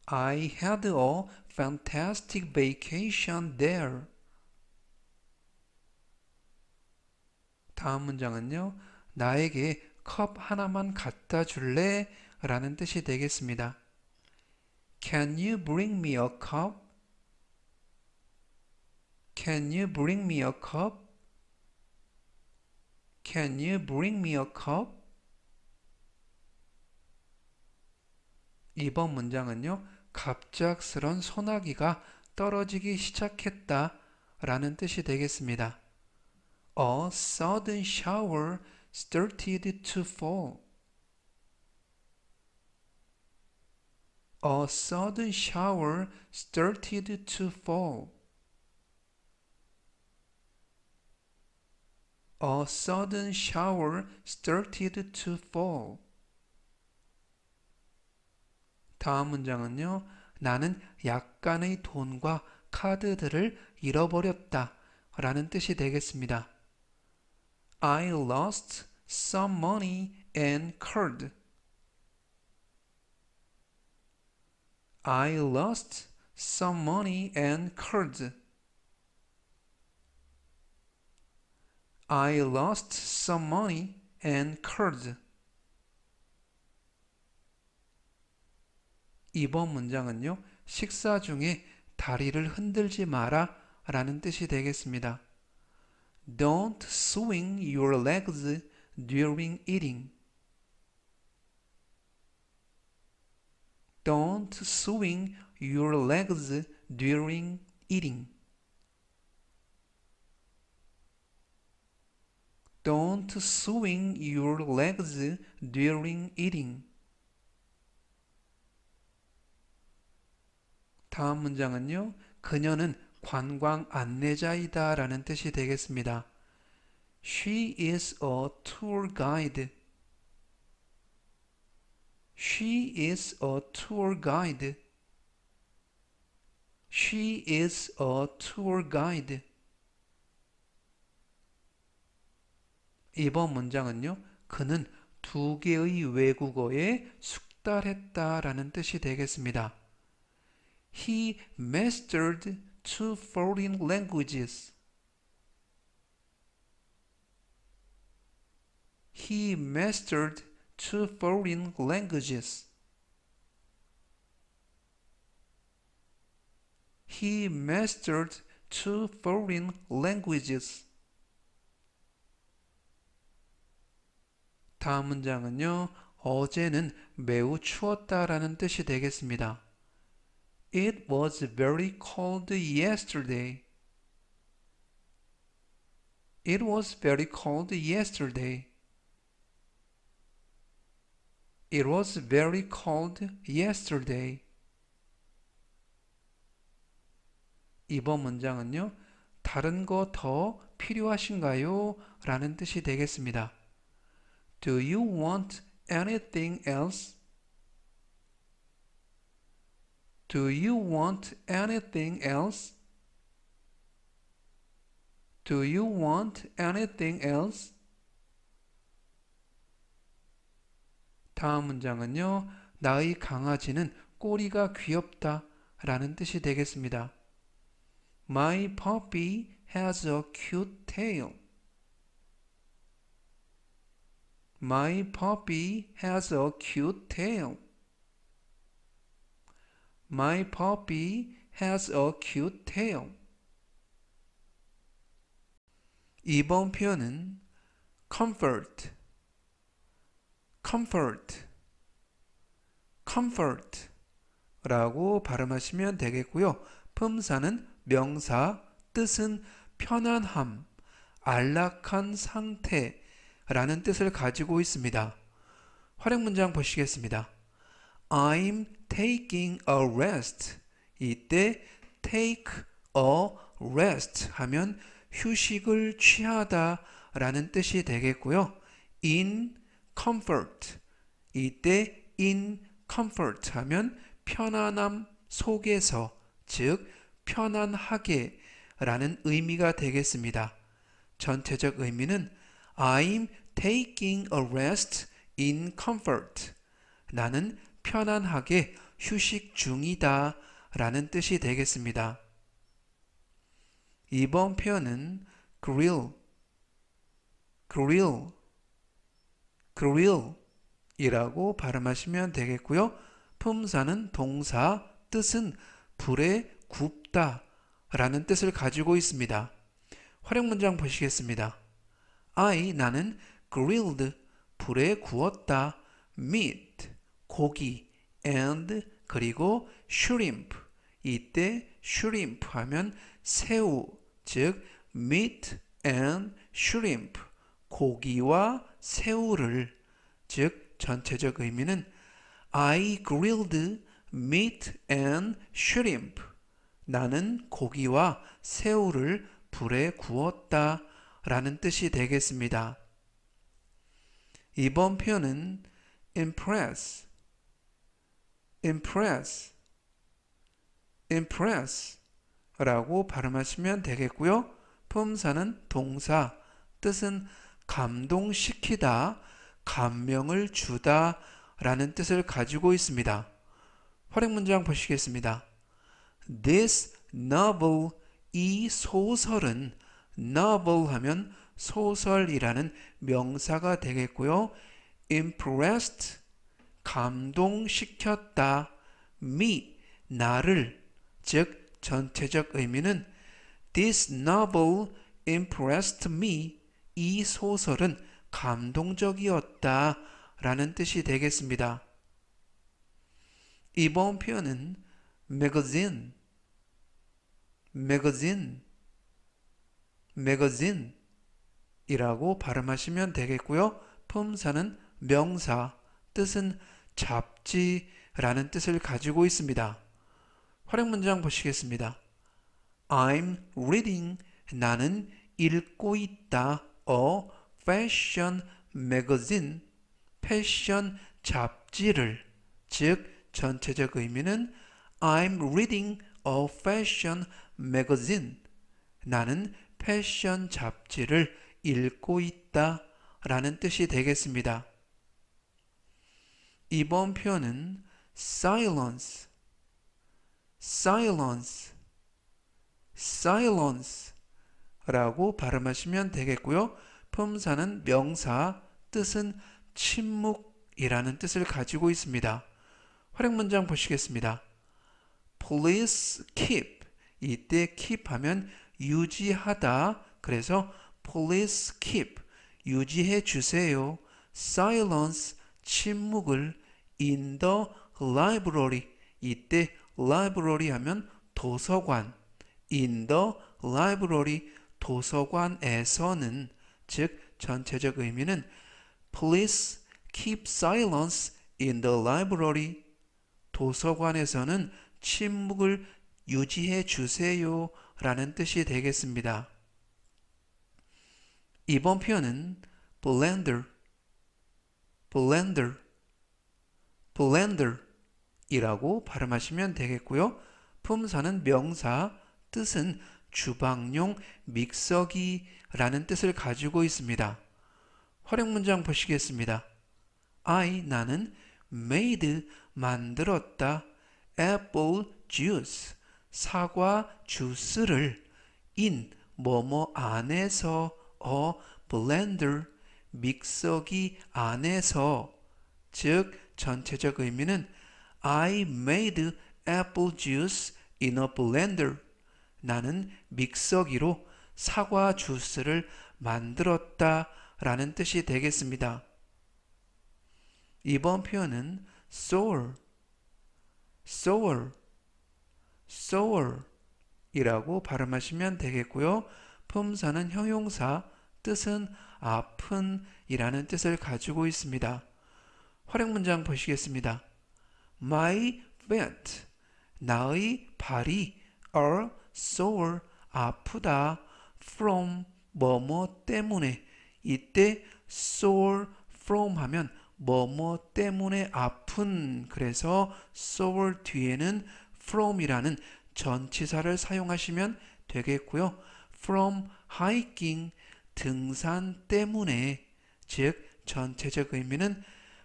I had a fantastic vacation there. 다음 문장은요. 나에게 컵 하나만 갖다 줄래? 라는 뜻이 되겠습니다. Can you bring me a cup? Can you bring me a cup? Can you bring me a cup? 이번 문장은요. 갑작스런 소나기가 떨어지기 시작했다 라는 뜻이 되겠습니다. A sudden shower started to fall. A sudden shower started to fall. A sudden shower started to fall. 다음 문장은요. 나는 약간의 돈과 카드들을 잃어버렸다 라는 뜻이 되겠습니다. I lost some money and card. I lost some money and card. I lost some money and curd. 이번 문장은요. 식사 중에 다리를 흔들지 마라 라는 뜻이 되겠습니다. Don't swing your legs during eating. Don't swing your legs during eating. Don't swing your legs during eating. 다음 문장은요. 그녀는 관광 안내자이다 라는 뜻이 되겠습니다. She is a tour guide. She is a tour guide. She is a tour guide. 2번 문장은요. 그는 두 개의 외국어에 숙달했다라는 뜻이 되겠습니다. He mastered two foreign languages. He mastered two foreign languages. He mastered two foreign languages. 다음 문장은요. 어제는 매우 추웠다라는 뜻이 되겠습니다. It was very cold yesterday. It was very cold yesterday. It was very cold yesterday. 이번 문장은요. 다른 거 더 필요하신가요? 라는 뜻이 되겠습니다. Do you want anything else? Do you want anything else? Do you want anything else? 다음 문장은요. 나의 강아지는 꼬리가 귀엽다 라는 뜻이 되겠습니다. My puppy has a cute tail. My puppy has a cute tail. My puppy has a cute tail. 이번 표현은 comfort, comfort, comfort 라고 발음하시면 되겠고요. 품사는 명사, 뜻은 편안함, 안락한 상태, 라는 뜻을 가지고 있습니다. 활용 문장 보시겠습니다. I'm taking a rest. 이때 take a rest 하면 휴식을 취하다 라는 뜻이 되겠고요. in comfort. 이때 in comfort 하면 편안함 속에서 즉 편안하게 라는 의미가 되겠습니다. 전체적 의미는 I'm taking a rest in comfort. 나는 편안하게 휴식 중이다 라는 뜻이 되겠습니다. 이번 표현은 grill, grill, grill 이라고 발음하시면 되겠고요. 품사는 동사, 뜻은 불에 굽다 라는 뜻을 가지고 있습니다. 활용 문장 보시겠습니다. I 나는 grilled 불에 구웠다 meat 고기 and 그리고 shrimp 이때 shrimp 하면 새우 즉 meat and shrimp 고기와 새우를 즉 전체적 의미는 I grilled meat and shrimp 나는 고기와 새우를 불에 구웠다 라는 뜻이 되겠습니다. 이번 표현은 impress, impress, impress 라고 발음하시면 되겠고요. 품사는 동사, 뜻은 감동시키다, 감명을 주다 라는 뜻을 가지고 있습니다. 활용 문장 보시겠습니다. This novel, 이 소설은 novel 하면 소설이라는 명사가 되겠고요. impressed 감동시켰다. me 나를 즉 전체적 의미는 this novel impressed me 이 소설은 감동적이었다 라는 뜻이 되겠습니다. 이번 표현은 magazine magazine magazine이라고 발음하시면 되겠고요. 품사는 명사, 뜻은 잡지라는 뜻을 가지고 있습니다. 활용 문장 보시겠습니다. I'm reading. 나는 읽고 있다. 어, fashion magazine. 패션 잡지를. 즉, 전체적 의미는 I'm reading a fashion magazine. 나는 패션 잡지를 읽고 있다 라는 뜻이 되겠습니다. 이번 표현은 silence, silence, silence 라고 발음하시면 되겠고요. 품사는 명사, 뜻은 침묵이라는 뜻을 가지고 있습니다. 활용 문장 보시겠습니다. Police keep 이때 keep 하면 유지하다. 그래서 police keep 유지해 주세요. silence 침묵을 in the library 이때 library 하면 도서관 in the library 도서관에서는 즉 전체적 의미는 please keep silence in the library 도서관에서는 침묵을 유지해 주세요 라는 뜻이 되겠습니다. 이번 표현은 blender, blender, blender 이라고 발음하시면 되겠고요. 품사는 명사, 뜻은 주방용 믹서기라는 뜻을 가지고 있습니다. 활용 문장 보시겠습니다. I 나는 made 만들었다 apple juice 사과 주스를 in 뭐뭐 안에서 a 어, blender 믹서기 안에서 즉 전체적 의미는 I made apple juice in a blender 나는 믹서기로 사과 주스를 만들었다 라는 뜻이 되겠습니다. 이번 표현은 sour, sour soul이라고 발음하시면 되겠고요. 품사는 형용사, 뜻은 아픈이라는 뜻을 가지고 있습니다. 활용 문장 보시겠습니다. My feet, 나의 발이 are sore, 아프다, from, 뭐 뭐 때문에. 이때 sore from 하면 뭐 뭐 때문에 아픈 그래서 sore 뒤에는 from이라는 전치사를 사용하시면 되겠고요. from hiking 등산 때문에 즉 전체적 의미는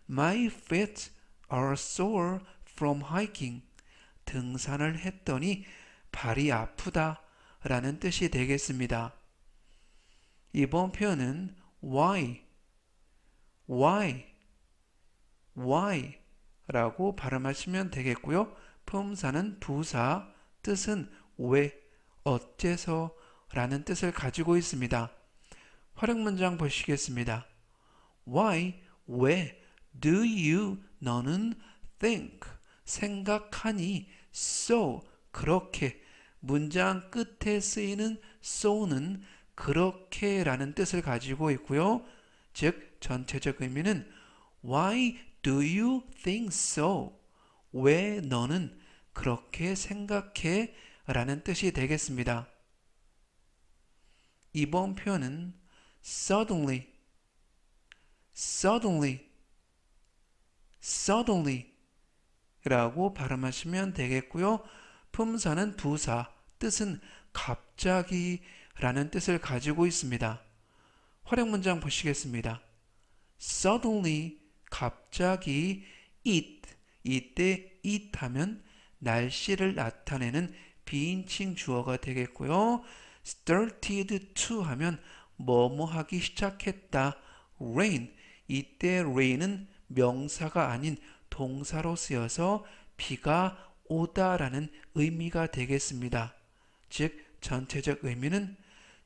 my feet are sore from hiking 등산을 했더니 발이 아프다 라는 뜻이 되겠습니다. 이번 표현은 why, why, why 라고 발음하시면 되겠고요. 품사는 부사, 뜻은 왜, 어째서 라는 뜻을 가지고 있습니다. 활용 문장 보시겠습니다. Why, 왜, do you, 너는 think, 생각하니, so, 그렇게 문장 끝에 쓰이는 so는 그렇게 라는 뜻을 가지고 있고요. 즉, 전체적 의미는 Why do you think so? 왜 너는 그렇게 생각해 라는 뜻이 되겠습니다. 이번 표현은 suddenly, suddenly, suddenly 라고 발음하시면 되겠고요. 품사는 부사, 뜻은 갑자기 라는 뜻을 가지고 있습니다. 활용 문장 보시겠습니다. suddenly, 갑자기, it, 이때 it 하면 날씨를 나타내는 비인칭 주어가 되겠고요. started to 하면 뭐 뭐하기 시작했다. rain 이때 rain은 명사가 아닌 동사로 쓰여서 비가 오다라는 의미가 되겠습니다. 즉 전체적 의미는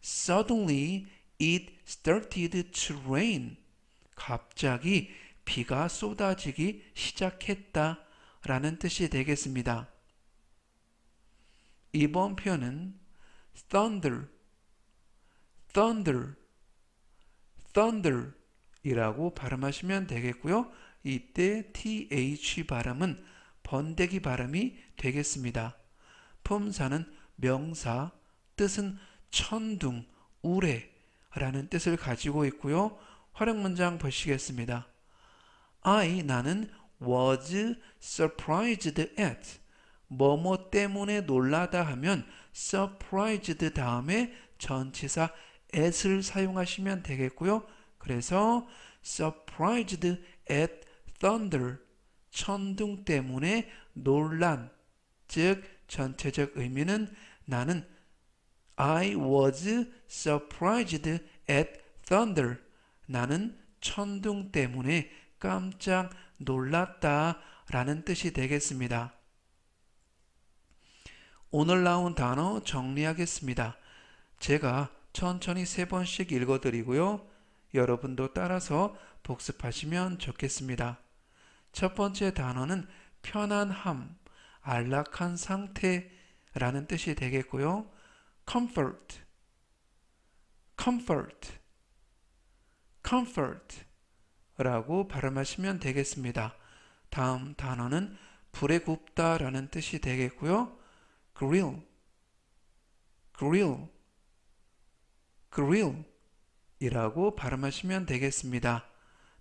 suddenly it started to rain 갑자기 비가 쏟아지기 시작했다. 라는 뜻이 되겠습니다. 이번 표현은 thunder, thunder, thunder 이라고 발음하시면 되겠고요. 이때 th 발음은 번데기 발음이 되겠습니다. 품사는 명사, 뜻은 천둥, 우레 라는 뜻을 가지고 있고요. 활용 문장 보시겠습니다. I, 나는 was surprised at 뭐뭐 때문에 놀라다 하면 surprised 다음에 전치사 at을 사용하시면 되겠고요. 그래서 surprised at thunder 천둥 때문에 놀란 즉 전체적 의미는 나는 I was surprised at thunder 나는 천둥 때문에 깜짝 놀랐다 라는 뜻이 되겠습니다. 오늘 나온 단어 정리하겠습니다. 제가 천천히 세 번씩 읽어드리고요. 여러분도 따라서 복습하시면 좋겠습니다. 첫 번째 단어는 편안함, 안락한 상태라는 뜻이 되겠고요. comfort, comfort, comfort. 라고 발음하시면 되겠습니다. 다음 단어는 불에 굽다 라는 뜻이 되겠고요. grill, grill, grill 이라고 발음하시면 되겠습니다.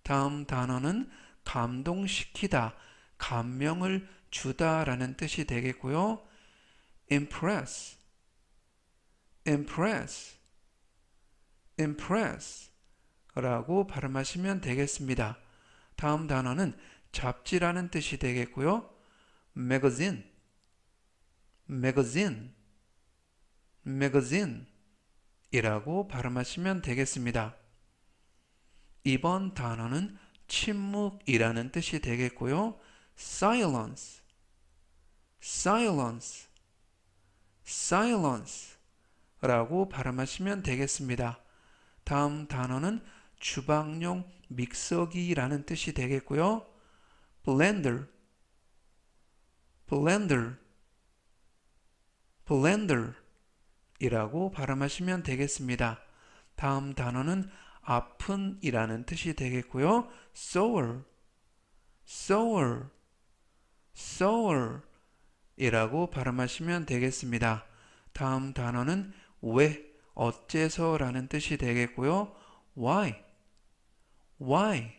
다음 단어는 감동시키다, 감명을 주다 라는 뜻이 되겠고요. impress, impress, impress 라고 발음하시면 되겠습니다. 다음 단어는 잡지라는 뜻이 되겠고요. magazine, magazine, magazine 이라고 발음하시면 되겠습니다. 이번 단어는 침묵이라는 뜻이 되겠고요. silence, silence, silence 라고 발음하시면 되겠습니다. 다음 단어는 주방용 믹서기라는 뜻이 되겠고요. blender, blender, blender 이라고 발음하시면 되겠습니다. 다음 단어는 아픈 이라는 뜻이 되겠고요. sore, sore, sore 이라고 발음하시면 되겠습니다. 다음 단어는 왜, 어째서 라는 뜻이 되겠고요. why, why,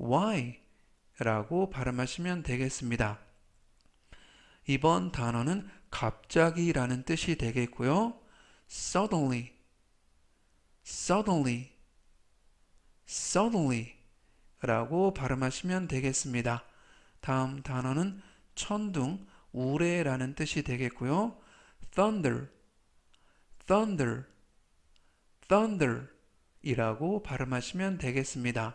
why 라고 발음하시면 되겠습니다. 이번 단어는 갑자기 라는 뜻이 되겠고요. suddenly, suddenly, suddenly 라고 발음하시면 되겠습니다. 다음 단어는 천둥, 우레라는 뜻이 되겠고요. thunder, thunder, thunder 이라고 발음하시면 되겠습니다.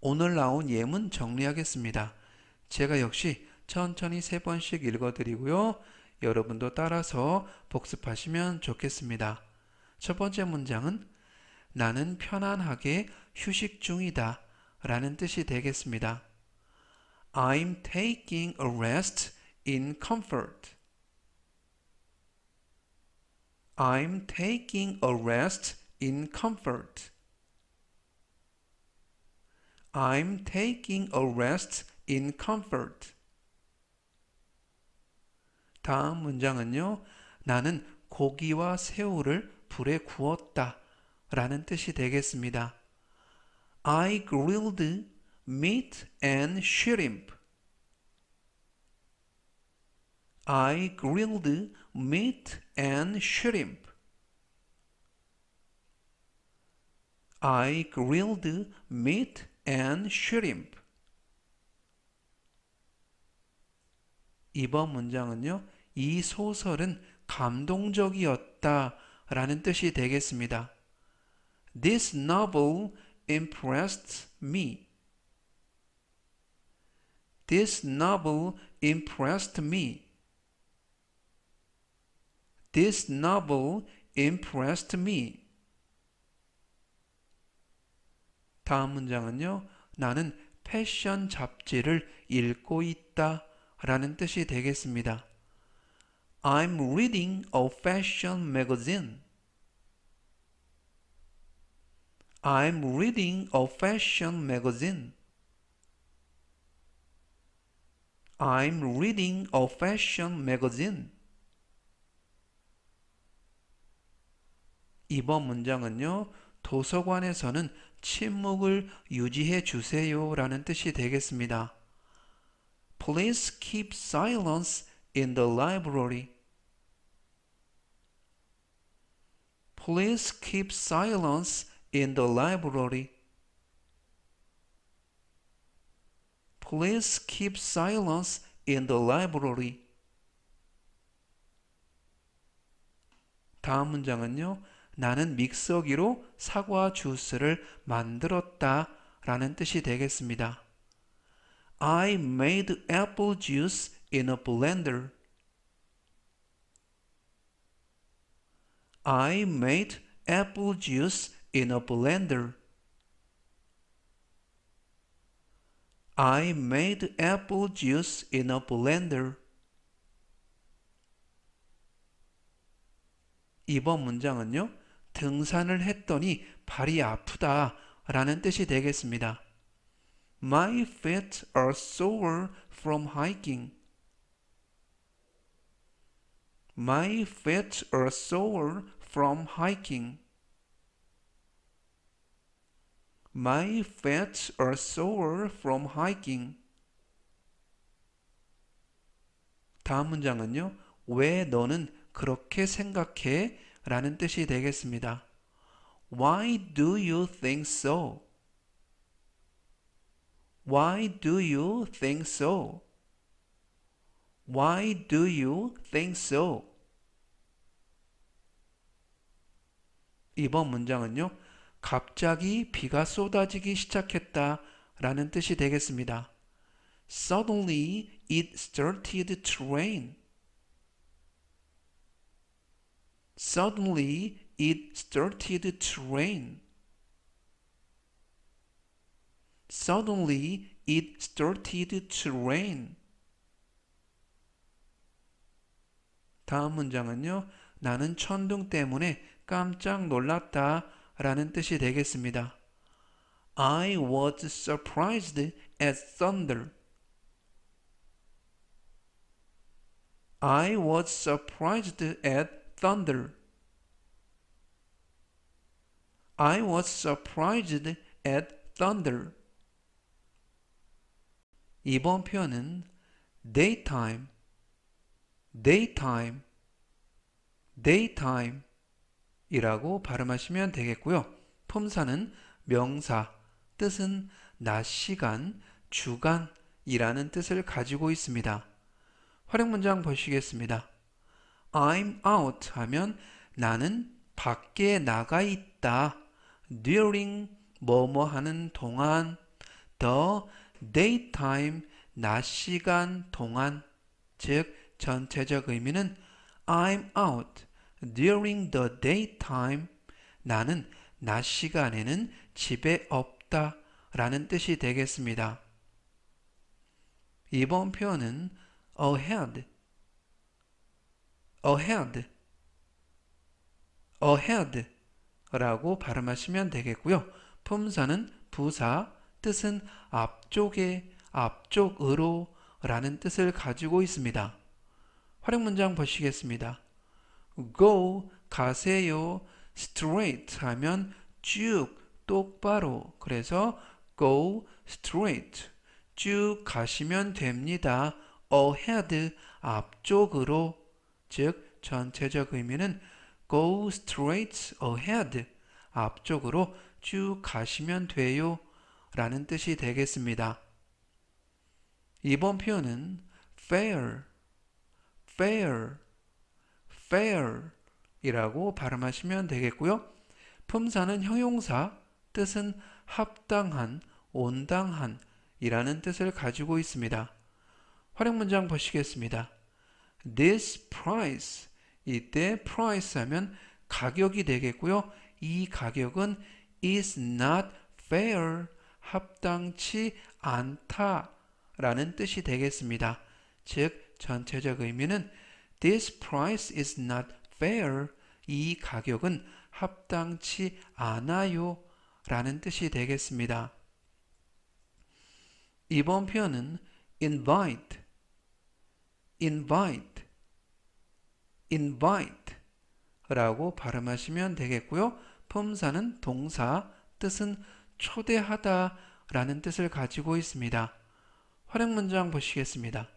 오늘 나온 예문 정리하겠습니다. 제가 역시 천천히 세 번씩 읽어드리고요. 여러분도 따라서 복습하시면 좋겠습니다. 첫 번째 문장은 나는 편안하게 휴식 중이다 라는 뜻이 되겠습니다. I'm taking a rest in comfort. I'm taking a rest in comfort. I'm taking a rest in comfort. 다음 문장은요. 나는 고기와 새우를 불에 구웠다 라는 뜻이 되겠습니다. I grilled meat and shrimp. I grilled meat and shrimp. I grilled meat and shrimp. 이번 문장은요. 이 소설은 감동적이었다 라는 뜻이 되겠습니다. This novel impressed me. This novel impressed me. This novel impressed me. 다음 문장은요. 나는 패션 잡지를 읽고 있다 라는 뜻이 되겠습니다. I'm reading a fashion magazine. I'm reading a fashion magazine. I'm reading a fashion magazine. 이번 문장은요. 도서관에서는 침묵을 유지해 주세요 라는 뜻이 되겠습니다. Please keep silence in the library. Please keep silence in the library. Please keep silence in the library. 다음 문장은요. 나는 믹서기로 사과 주스를 만들었다 라는 뜻이 되겠습니다. I made apple juice in a blender. I made apple juice in a blender. I made apple juice in a blender. 이번 문장은요. 등산을 했더니 발이 아프다 라는 뜻이 되겠습니다. My feet are sore from hiking. My feet are sore from hiking. My feet are sore from hiking. 다음 문장은요. 왜 너는 그렇게 생각해? 라는 뜻이 되겠습니다. Why do you think so? Why do you think so? Why do you think so? 이번 문장은요. 갑자기 비가 쏟아지기 시작했다 라는 뜻이 되겠습니다. Suddenly it started to rain. Suddenly it started to rain. Suddenly it started to rain. 다음 문장은요. 나는 천둥 때문에 깜짝 놀랐다 라는 뜻이 되겠습니다. I was surprised at thunder. I was surprised at thunder. I was surprised at thunder. 이번 표현은 daytime, daytime, daytime 이라고 발음하시면 되겠고요. 품사는 명사, 뜻은 낮 시간, 주간이라는 뜻을 가지고 있습니다. 활용 문장 보시겠습니다. I'm out 하면 나는 밖에 나가 있다. during 뭐뭐 하는 동안 the daytime 낮 시간 동안 즉 전체적 의미는 I'm out during the daytime 나는 낮 시간에는 집에 없다 라는 뜻이 되겠습니다. 이번 표현은 ahead ahead, ahead 라고 발음하시면 되겠고요. 품사는 부사, 뜻은 앞쪽에, 앞쪽으로 라는 뜻을 가지고 있습니다. 활용 문장 보시겠습니다. go, 가세요, straight 하면 쭉, 똑바로. 그래서 go straight, 쭉 가시면 됩니다. ahead, 앞쪽으로 즉 전체적 의미는 go straight ahead 앞쪽으로 쭉 가시면 돼요 라는 뜻이 되겠습니다. 이번 표현은 fair, fair, fair 이라고 발음하시면 되겠고요. 품사는 형용사, 뜻은 합당한, 온당한 이라는 뜻을 가지고 있습니다. 활용 문장 보시겠습니다. this price 이때 price 하면 가격이 되겠고요. 이 가격은 is not fair 합당치 않다라는 뜻이 되겠습니다. 즉 전체적 의미는 this price is not fair 이 가격은 합당치 않아요 라는 뜻이 되겠습니다. 이번 표현은 invite invite, invite 라고 발음하시면 되겠고요. 품사는 동사, 뜻은 초대하다 라는 뜻을 가지고 있습니다. 활용 문장 보시겠습니다.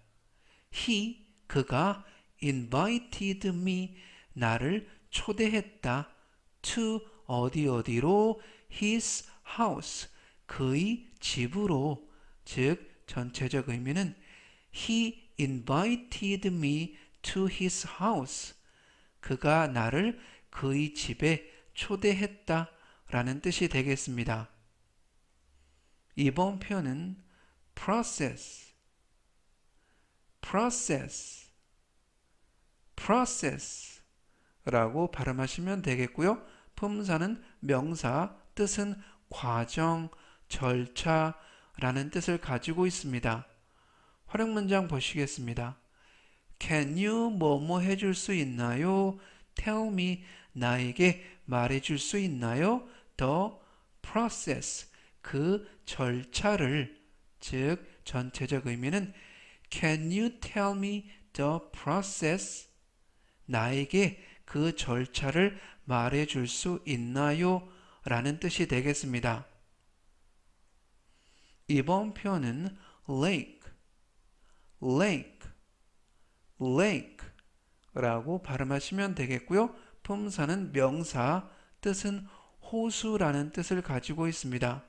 He, 그가 invited me, 나를 초대했다. to 어디 어디로 his house, 그의 집으로 즉 전체적 의미는 he invited me to his house. 그가 나를 그의 집에 초대했다 라는 뜻이 되겠습니다. 이번 표현은 process, process, process 라고 발음하시면 되겠고요. 품사는 명사, 뜻은 과정, 절차라는 뜻을 가지고 있습니다. 활용 문장 보시겠습니다. Can you 뭐뭐 해줄 수 있나요? Tell me 나에게 말해줄 수 있나요? The process 그 절차를 즉 전체적 의미는 Can you tell me the process? 나에게 그 절차를 말해줄 수 있나요? 라는 뜻이 되겠습니다. 이번 표현은 late lake, lake라고 발음하시면 되겠고요. 품사는 명사, 뜻은 호수라는 뜻을 가지고 있습니다.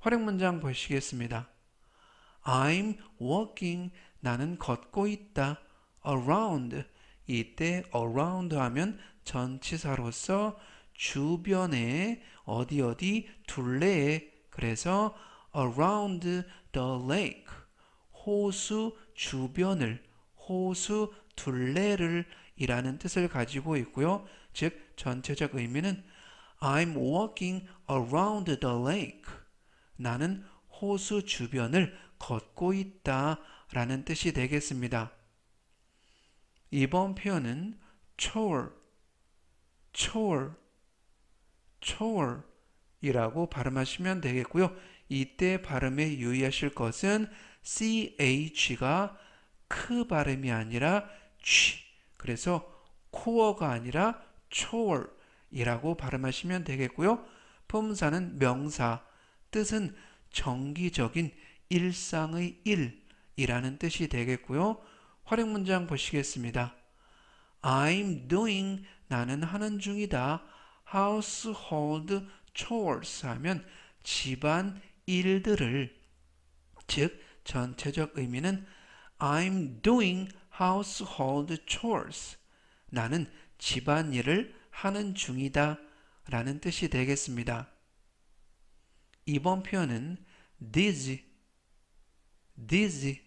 활용 문장 보시겠습니다. I'm walking. 나는 걷고 있다. around. 이때 around 하면 전치사로서 주변에 어디 어디 둘레에 그래서 around the lake. 호수 주변을 호수 둘레를 이라는 뜻을 가지고 있고요. 즉 전체적 의미는 I'm walking around the lake. 나는 호수 주변을 걷고 있다 라는 뜻이 되겠습니다. 이번 표현은 chore, chore, chore 이라고 발음하시면 되겠고요. 이때 발음에 유의하실 것은 CH가 크 발음이 아니라 취. 그래서 코어가 아니라 초월이라고 발음하시면 되겠고요. 품사는 명사, 뜻은 정기적인 일상의 일이라는 뜻이 되겠고요. 활용 문장 보시겠습니다. I'm doing 나는 하는 중이다. household chores 하면 집안 일들을 즉 전체적 의미는 I'm doing household chores. 나는 집안일을 하는 중이다 라는 뜻이 되겠습니다. 이번 표현은 dizzy, dizzy,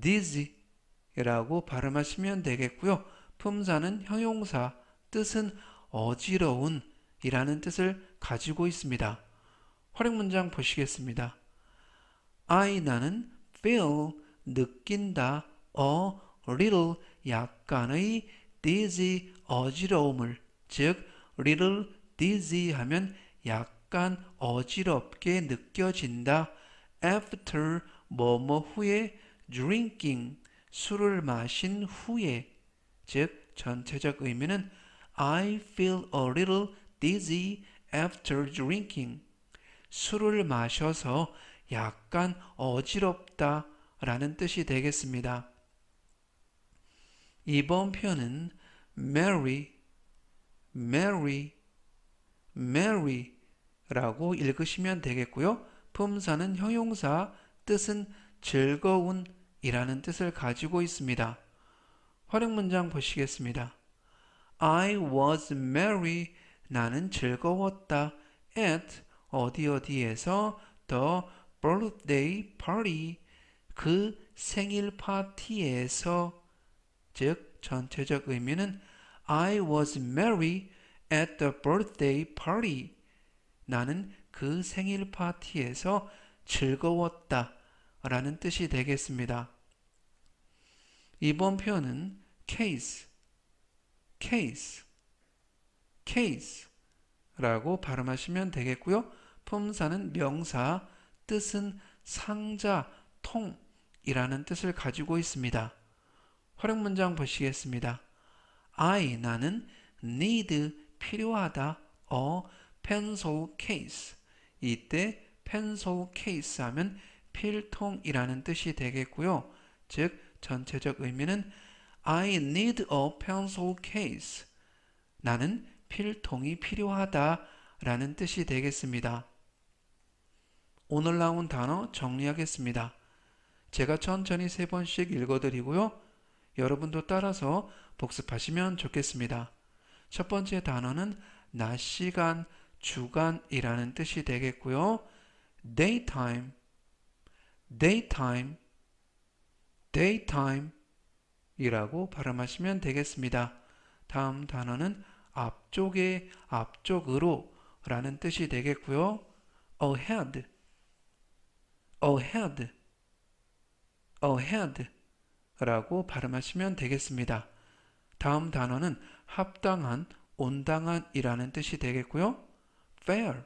dizzy 라고 발음하시면 되겠고요. 품사는 형용사, 뜻은 어지러운 이라는 뜻을 가지고 있습니다. 활용 문장 보시겠습니다. I 나는 feel 느낀다 a little 약간의 dizzy 어지러움을 즉 little dizzy 하면 약간 어지럽게 느껴진다 after 뭐 뭐 후에 drinking 술을 마신 후에 즉 전체적 의미는 I feel a little dizzy after drinking 술을 마셔서 약간 어지럽다 라는 뜻이 되겠습니다. 이번 표현은 Mary, Mary, Mary 라고 읽으시면 되겠고요. 품사는 형용사, 뜻은 즐거운 이라는 뜻을 가지고 있습니다. 활용 문장 보시겠습니다. I was merry. 나는 즐거웠다. at 어디 어디에서 the birthday party 그 생일 파티에서 즉 전체적 의미는 I was merry at the birthday party 나는 그 생일 파티에서 즐거웠다 라는 뜻이 되겠습니다. 이번 표현은 case, case, case 라고 발음하시면 되겠고요. 품사는 명사, 뜻은 상자, 통이라는 뜻을 가지고 있습니다. 활용 문장 보시겠습니다. I, 나는 need, 필요하다, a pencil case. 이때 pencil case 하면 필통이라는 뜻이 되겠고요. 즉, 전체적 의미는 I need a pencil case. 나는 필통이 필요하다 라는 뜻이 되겠습니다. 오늘 나온 단어 정리하겠습니다. 제가 천천히 세 번씩 읽어드리고요. 여러분도 따라서 복습하시면 좋겠습니다. 첫 번째 단어는 낮 시간, 주간이라는 뜻이 되겠고요. daytime, daytime, daytime 이라고 발음하시면 되겠습니다. 다음 단어는 앞쪽에, 앞쪽으로 라는 뜻이 되겠고요. ahead, ahead, ahead 라고 발음하시면 되겠습니다. 다음 단어는 합당한, 온당한 이라는 뜻이 되겠고요. fair,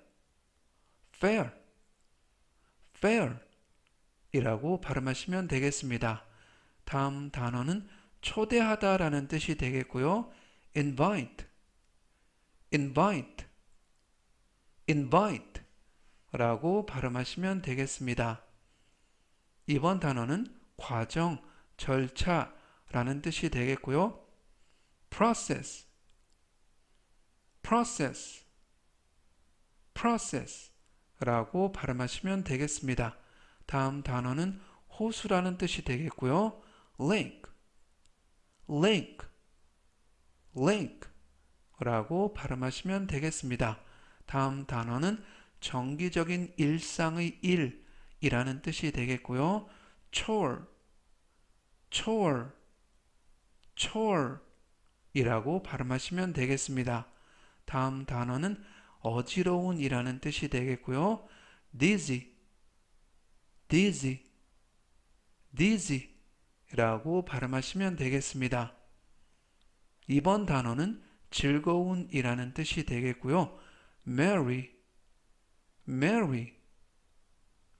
fair, fair 이라고 발음하시면 되겠습니다. 다음 단어는 초대하다 라는 뜻이 되겠고요. invite, invite, invite 라고 발음하시면 되겠습니다. 이번 단어는 과정, 절차라는 뜻이 되겠고요. process, process, process 라고 발음하시면 되겠습니다. 다음 단어는 호수라는 뜻이 되겠고요. link, link, link 라고 발음하시면 되겠습니다. 다음 단어는 정기적인 일상의 일, 이라는 뜻이 되겠고요. chore, chore, chore 이라고 발음하시면 되겠습니다. 다음 단어는 어지러운 이라는 뜻이 되겠고요. dizzy, dizzy, dizzy 라고 발음하시면 되겠습니다. 이번 단어는 즐거운 이라는 뜻이 되겠고요. merry, merry,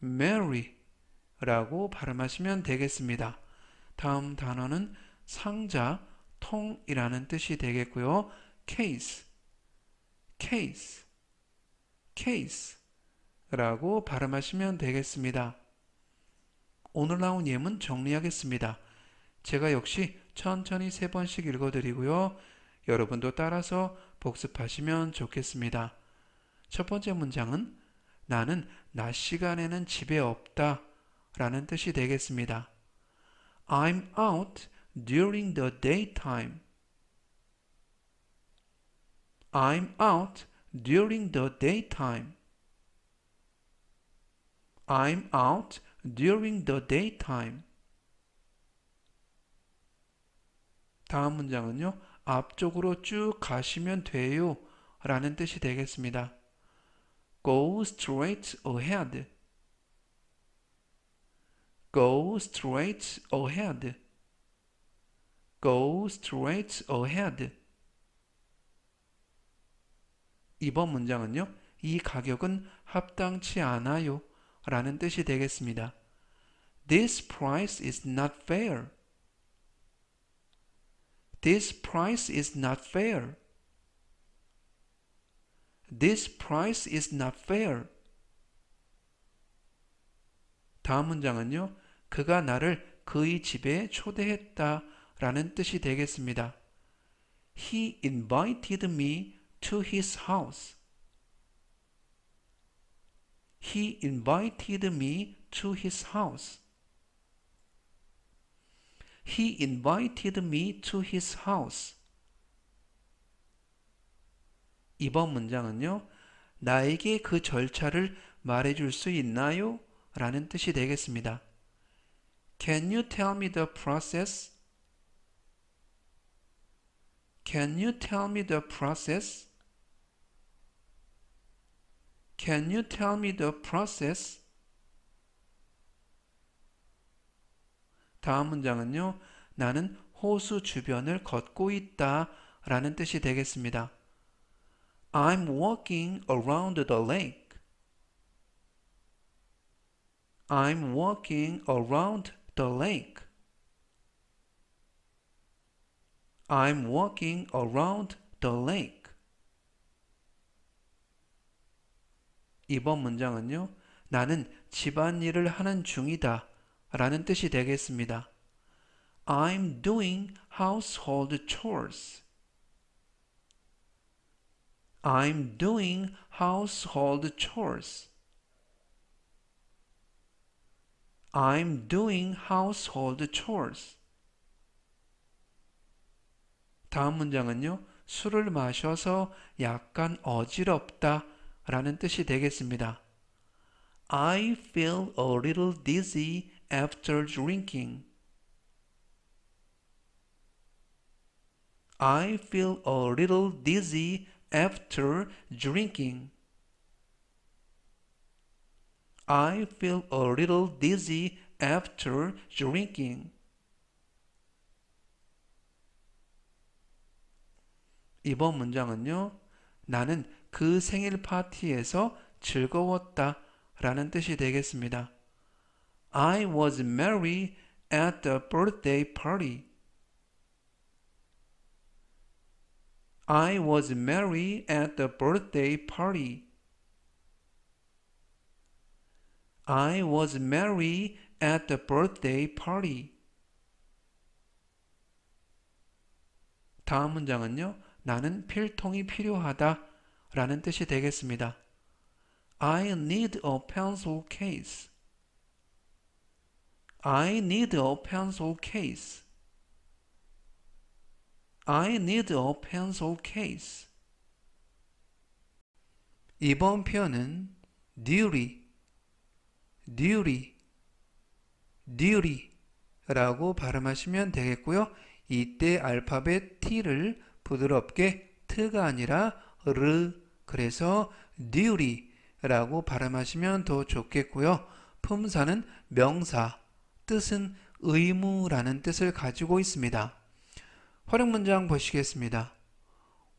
Mary라고 발음하시면 되겠습니다. 다음 단어는 상자, 통이라는 뜻이 되겠고요. case, case, case라고 발음하시면 되겠습니다. 오늘 나온 예문 정리하겠습니다. 제가 역시 천천히 세 번씩 읽어드리고요. 여러분도 따라서 복습하시면 좋겠습니다. 첫 번째 문장은 나는 낮 시간에는 집에 없다 라는 뜻이 되겠습니다. I'm out during the daytime. I'm out during the daytime. I'm out during the daytime. 다음 문장은요. 앞쪽으로 쭉 가시면 돼요 라는 뜻이 되겠습니다. Go straight ahead. Go straight ahead. Go straight ahead. 이번 문장은요. 이 가격은 합당치 않아요. 라는 뜻이 되겠습니다. This price is not fair. This price is not fair. This price is not fair. 다음 문장은요. 그가 나를 그의 집에 초대했다 라는 뜻이 되겠습니다. He invited me to his house. He invited me to his house. He invited me to his house. 2번 문장은요. 나에게 그 절차를 말해줄 수 있나요? 라는 뜻이 되겠습니다. Can you tell me the process? Can you tell me the process? Can you tell me the process? 다음 문장은요. 나는 호수 주변을 걷고 있다 라는 뜻이 되겠습니다. I'm walking around the lake. I'm walking around the lake. I'm walking around the lake. 이번 문장은요. 나는 집안일을 하는 중이다 라는 뜻이 되겠습니다. I'm doing household chores. I'm doing household chores. I'm doing household chores. 다음 문장은요. 술을 마셔서 약간 어지럽다 라는 뜻이 되겠습니다. I feel a little dizzy after drinking. I feel a little dizzy after drinking. I feel a little dizzy after drinking. 이번 문장은요. 나는 그 생일 파티에서 즐거웠다 라는 뜻이 되겠습니다. I was merry at the birthday party. I was merry at the birthday party. I was merry at the birthday party. 다음 문장은요. 나는 필통이 필요하다라는 뜻이 되겠습니다. I need a pencil case. I need a pencil case. I need a pencil case. 이번 표현은 duly, duly, duly라고 발음하시면 되겠고요. 이때 알파벳 T를 부드럽게 트가 아니라 르 그래서 duly라고 발음하시면 더 좋겠고요. 품사는 명사, 뜻은 의무라는 뜻을 가지고 있습니다. 활용 문장 보시겠습니다.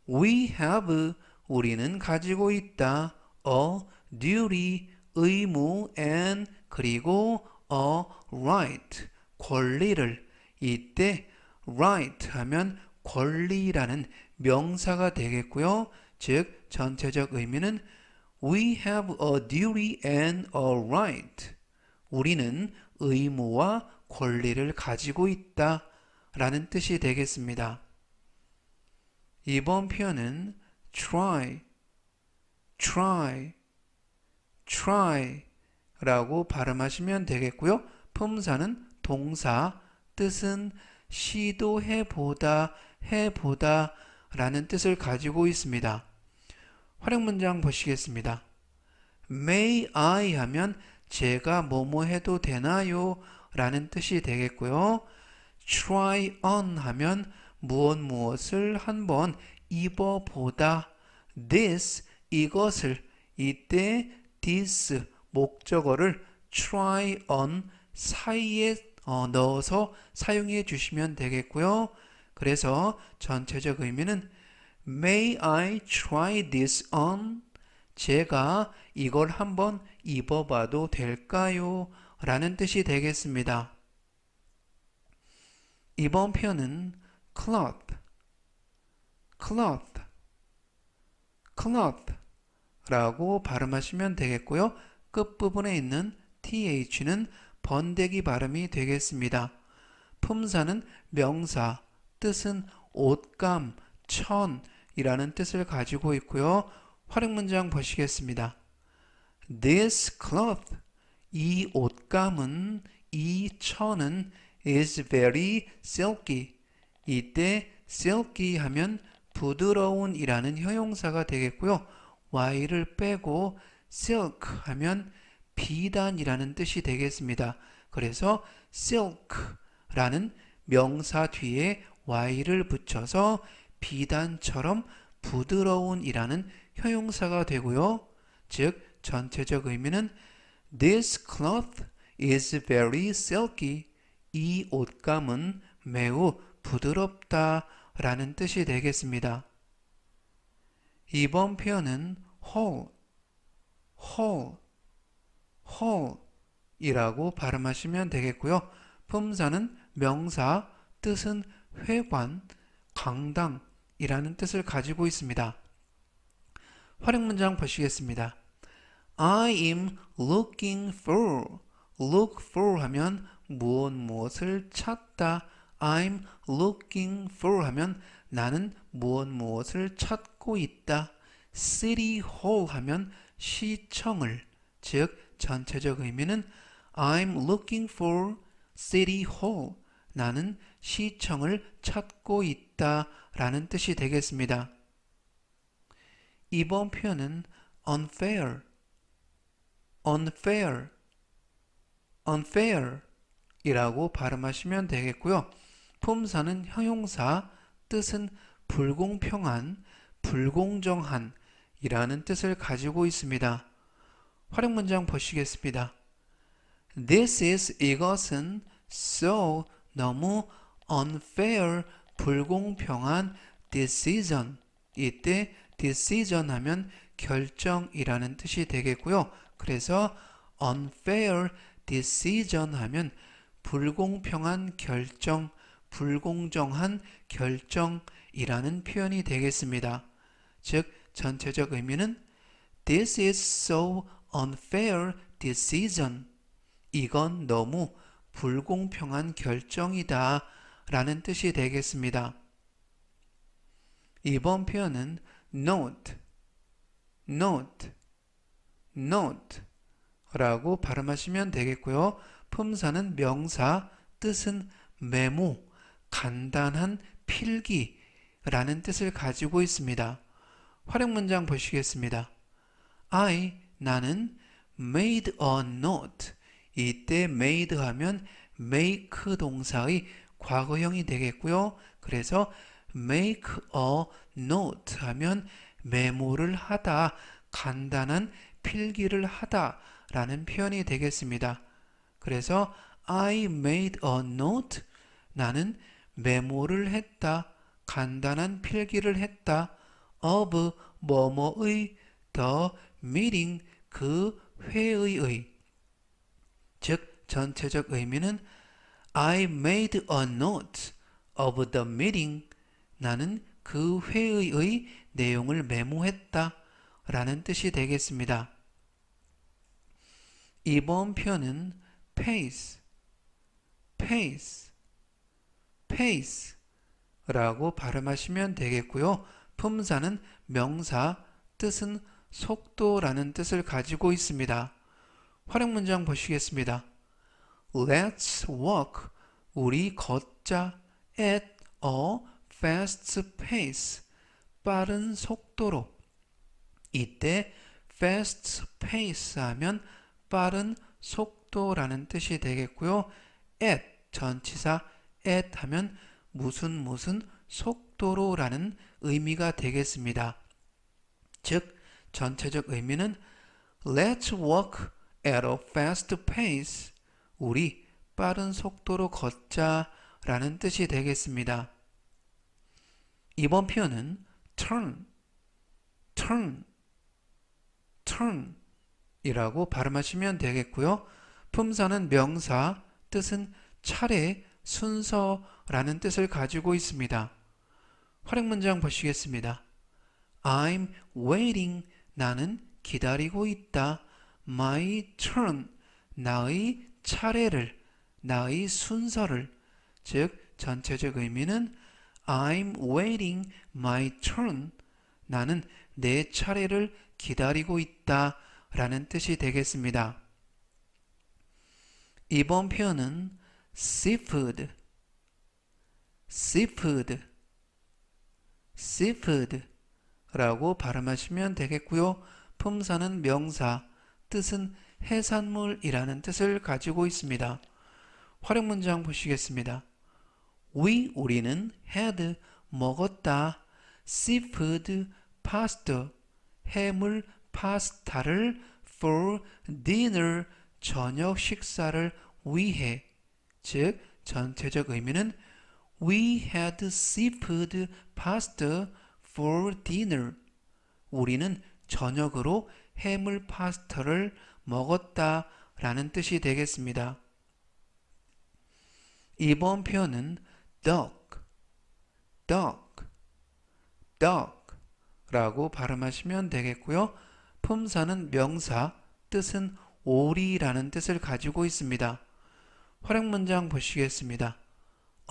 We have 우리는 가지고 있다. a duty 의무 and 그리고 a right 권리를 이때 right 하면 권리라는 명사가 되겠고요. 즉 전체적 의미는 We have a duty and a right 우리는 의무와 권리를 가지고 있다. 라는 뜻이 되겠습니다. 이번 표현은 try, try, try 라고 발음하시면 되겠고요. 품사는 동사, 뜻은 시도해 보다, 해 보다 라는 뜻을 가지고 있습니다. 활용 문장 보시겠습니다. May I 하면 제가 뭐뭐 해도 되나요? 라는 뜻이 되겠고요. try on 하면 무엇 무엇을 한번 입어보다 this 이것을 이때 this 목적어를 try on 사이에 어, 넣어서 사용해 주시면 되겠고요. 그래서 전체적 의미는 May I try this on? 제가 이걸 한번 입어봐도 될까요? 라는 뜻이 되겠습니다. 이번 표현은 cloth, cloth, cloth 라고 발음하시면 되겠고요. 끝부분에 있는 th는 번데기 발음이 되겠습니다. 품사는 명사, 뜻은 옷감, 천 이라는 뜻을 가지고 있고요. 활용 문장 보시겠습니다. This cloth, 이 옷감은, 이 천은 is very silky. 이때 silky 하면 부드러운 이라는 형용사가 되겠고요. y를 빼고 silk 하면 비단이라는 뜻이 되겠습니다. 그래서 silk라는 명사 뒤에 y를 붙여서 비단처럼 부드러운이라는 형용사가 되고요. 즉 전체적 의미는 this cloth is very silky. 이 옷감은 매우 부드럽다 라는 뜻이 되겠습니다. 이번 표현은 whole, whole, whole 이라고 발음하시면 되겠고요. 품사는 명사, 뜻은 회관, 강당이라는 뜻을 가지고 있습니다. 활용 문장 보시겠습니다. I am looking for, look for 하면 무엇 무엇을 찾다 I'm looking for 하면 나는 무엇 무엇을 찾고 있다 City Hall 하면 시청을 즉 전체적 의미는 I'm looking for City Hall 나는 시청을 찾고 있다 라는 뜻이 되겠습니다. 이번 표현은 unfair, unfair, unfair 이라고 발음하시면 되겠고요. 품사는 형용사, 뜻은 불공평한, 불공정한 이라는 뜻을 가지고 있습니다. 활용 문장 보시겠습니다. This is 이것은 so 너무 unfair 불공평한 decision 이때 decision 하면 결정이라는 뜻이 되겠고요. 그래서 unfair decision 하면 불공평한 결정, 불공정한 결정이라는 표현이 되겠습니다. 즉, 전체적 의미는 This is so unfair decision. 이건 너무 불공평한 결정이다 라는 뜻이 되겠습니다. 이번 표현은 note, note, note 라고 발음하시면 되겠고요. 품사는 명사, 뜻은 메모, 간단한 필기라는 뜻을 가지고 있습니다. 활용 문장 보시겠습니다. I, 나는 made a note. 이때 made 하면 make 동사의 과거형이 되겠고요. 그래서 make a note 하면 메모를 하다, 간단한 필기를 하다 라는 표현이 되겠습니다. 그래서 I made a note. 나는 메모를 했다. 간단한 필기를 했다. of 뭐뭐의 the meeting 그 회의의 즉 전체적 의미는 I made a note of the meeting 나는 그 회의의 내용을 메모했다 라는 뜻이 되겠습니다. 이번 표현 pace, pace, pace라고 발음하시면 되겠고요. 품사는 명사, 뜻은 속도라는 뜻을 가지고 있습니다. 활용 문장 보시겠습니다. Let's walk. 우리 걷자. At a fast pace. 빠른 속도로. 이때 fast pace 하면 빠른 속도. 또라는 뜻이 되겠고요. at 전치사 at 하면 무슨 무슨 속도로라는 의미가 되겠습니다. 즉 전체적 의미는 Let's walk at a fast pace. 우리 빠른 속도로 걷자 라는 뜻이 되겠습니다. 이번 표현은 turn, turn, turn 이라고 발음하시면 되겠고요. 품사는 명사, 뜻은 차례, 순서라는 뜻을 가지고 있습니다. 활용 문장 보시겠습니다. I'm waiting. 나는 기다리고 있다. My turn. 나의 차례를, 나의 순서를. 즉, 전체적 의미는 I'm waiting my turn. 나는 내 차례를 기다리고 있다. 라는 뜻이 되겠습니다. 이번 표현은 seafood, seafood, seafood라고 발음하시면 되겠고요. 품사는 명사, 뜻은 해산물이라는 뜻을 가지고 있습니다. 활용 문장 보시겠습니다. We 우리는 had 먹었다. seafood pasta 해물 파스타를 for dinner 저녁 식사를 위해 즉 전체적 의미는 We had seafood pasta for dinner. 우리는 저녁으로 해물 파스타를 먹었다 라는 뜻이 되겠습니다. 이번 표현은 duck, duck, duck 라고 발음하시면 되겠고요. 품사는 명사, 뜻은 오리라는 뜻을 가지고 있습니다. 활용 문장 보시겠습니다.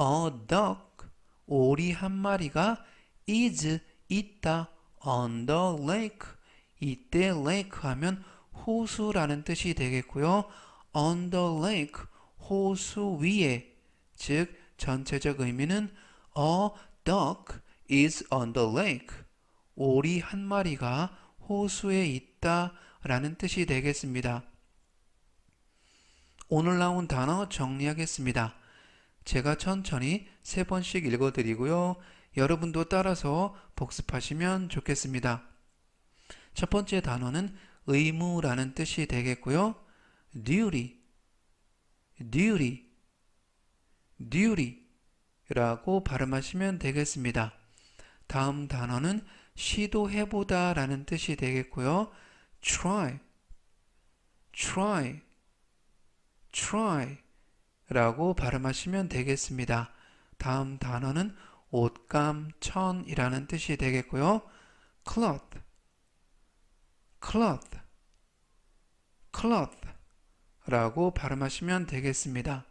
A 어, duck, 오리 한 마리가 is, 있다, on the lake. 이때 lake 하면 호수라는 뜻이 되겠고요. on the lake, 호수 위에, 즉 전체적 의미는 a 어, duck is on the lake. 오리 한 마리가 호수에 있다 라는 뜻이 되겠습니다. 오늘 나온 단어 정리하겠습니다. 제가 천천히 세 번씩 읽어드리고요. 여러분도 따라서 복습하시면 좋겠습니다. 첫 번째 단어는 의무라는 뜻이 되겠고요. duty, duty, duty라고 발음하시면 되겠습니다. 다음 단어는 시도해보다 라는 뜻이 되겠고요. try, try, try 라고 발음하시면 되겠습니다. 다음 단어는 옷감, 천이라는 뜻이 되겠고요. cloth, cloth, cloth 라고 발음하시면 되겠습니다.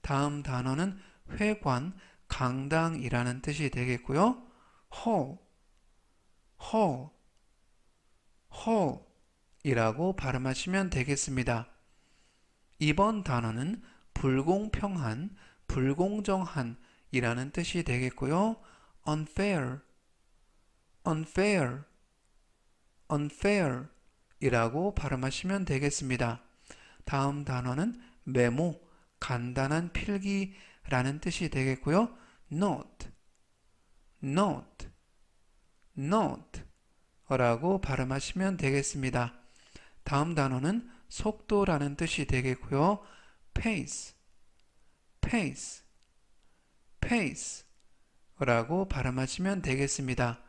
다음 단어는 회관, 강당이라는 뜻이 되겠고요. hall, hall, hall 이라고 발음하시면 되겠습니다. 이번 단어는 불공평한, 불공정한 이라는 뜻이 되겠고요. unfair, unfair, unfair 이라고 발음하시면 되겠습니다. 다음 단어는 메모, 간단한 필기라는 뜻이 되겠고요. note, note, note 라고 발음하시면 되겠습니다. 다음 단어는 속도라는 뜻이 되겠고요. pace, pace, pace 라고 발음하시면 되겠습니다.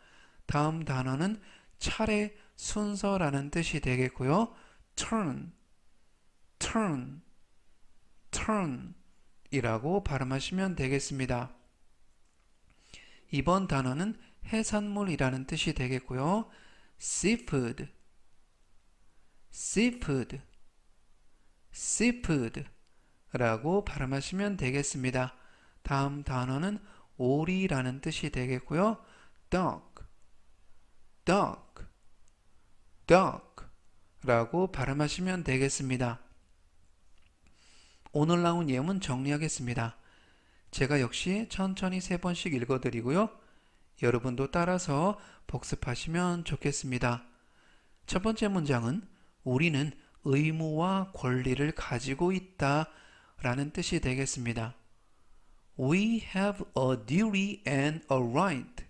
다음 단어는 차례 순서라는 뜻이 되겠고요. turn, turn, turn 이라고 발음하시면 되겠습니다. 이번 단어는 해산물이라는 뜻이 되겠고요. seafood, seafood, seafood라고 발음하시면 되겠습니다. 다음 단어는 오리라는 뜻이 되겠고요. duck, duck, duck라고 발음하시면 되겠습니다. 오늘 나온 예문 정리하겠습니다. 제가 역시 천천히 세 번씩 읽어드리고요. 여러분도 따라서 복습하시면 좋겠습니다. 첫 번째 문장은 우리는 의무와 권리를 가지고 있다 라는 뜻이 되겠습니다. We have a duty and a right.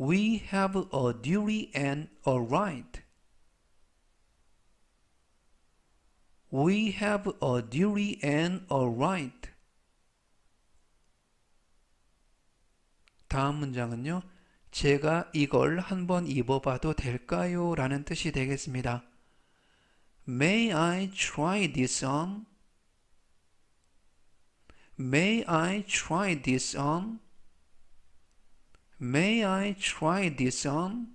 We have a duty and a right. We have a duty and a right. 다음 문장은요. 제가 이걸 한번 입어봐도 될까요? 라는 뜻이 되겠습니다. May I try this on? May I try this on? May I try this on?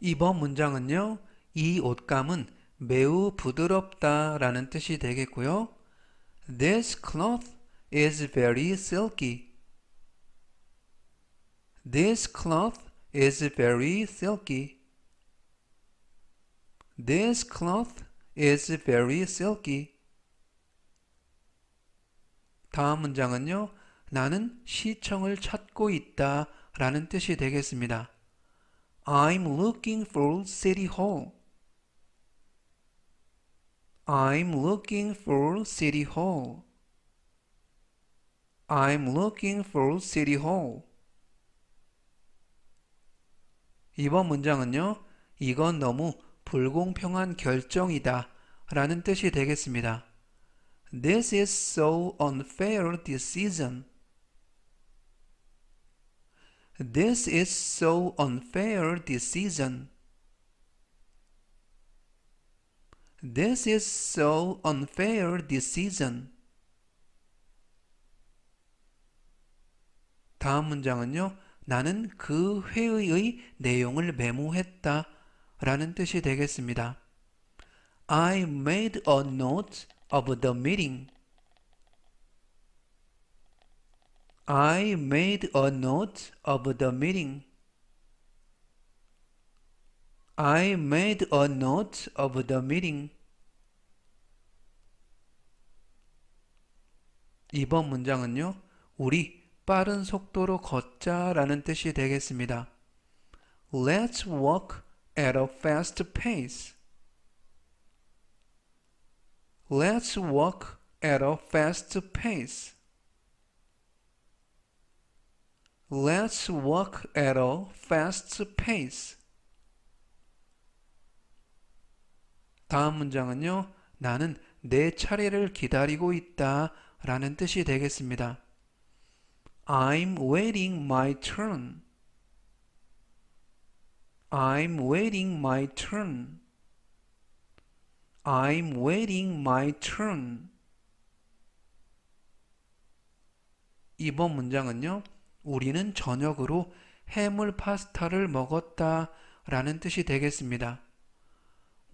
이번 문장은요. 이 옷감은 매우 부드럽다 라는 뜻이 되겠고요. This cloth is very silky. This cloth is very silky. This cloth is very silky. 다음 문장은요. 나는 시청을 찾고 있다 라는 뜻이 되겠습니다. I'm looking for City Hall. I'm looking for City Hall. I'm looking for City Hall. 2번 문장은요. 이건 너무 불공평한 결정이다 라는 뜻이 되겠습니다. This is so unfair decision. This is so unfair decision. This is so unfair decision. 다음 문장은요. 나는 그 회의의 내용을 메모했다 라는 뜻이 되겠습니다. I made a note of the meeting. I made a note of the meeting. I made a note of the meeting. 이번 문장은요. 우리 빠른 속도로 걷자라는 뜻이 되겠습니다. Let's walk at a fast pace. Let's walk at a fast pace. Let's walk at a fast pace. 다음 문장은요. 나는 내 차례를 기다리고 있다 라는 뜻이 되겠습니다. I'm waiting my turn. I'm waiting my turn. I'm waiting my turn. 이번 문장은요. 우리는 저녁으로 해물 파스타를 먹었다 라는 뜻이 되겠습니다.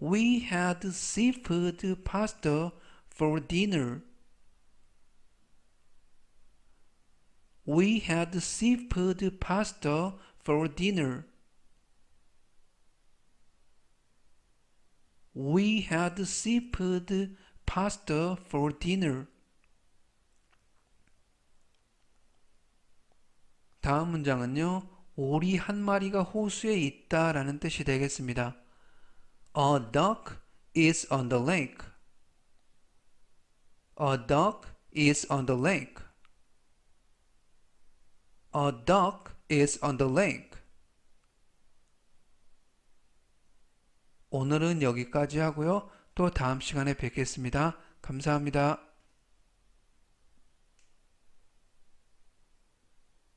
We had seafood pasta for dinner. We had seafood pasta for dinner. We had seafood pasta for dinner. 다음 문장은요. 오리 한 마리가 호수에 있다라는 뜻이 되겠습니다. A duck is on the lake. A duck is on the lake. A duck is on the lake. 오늘은 여기까지 하고요. 또 다음 시간에 뵙겠습니다. 감사합니다.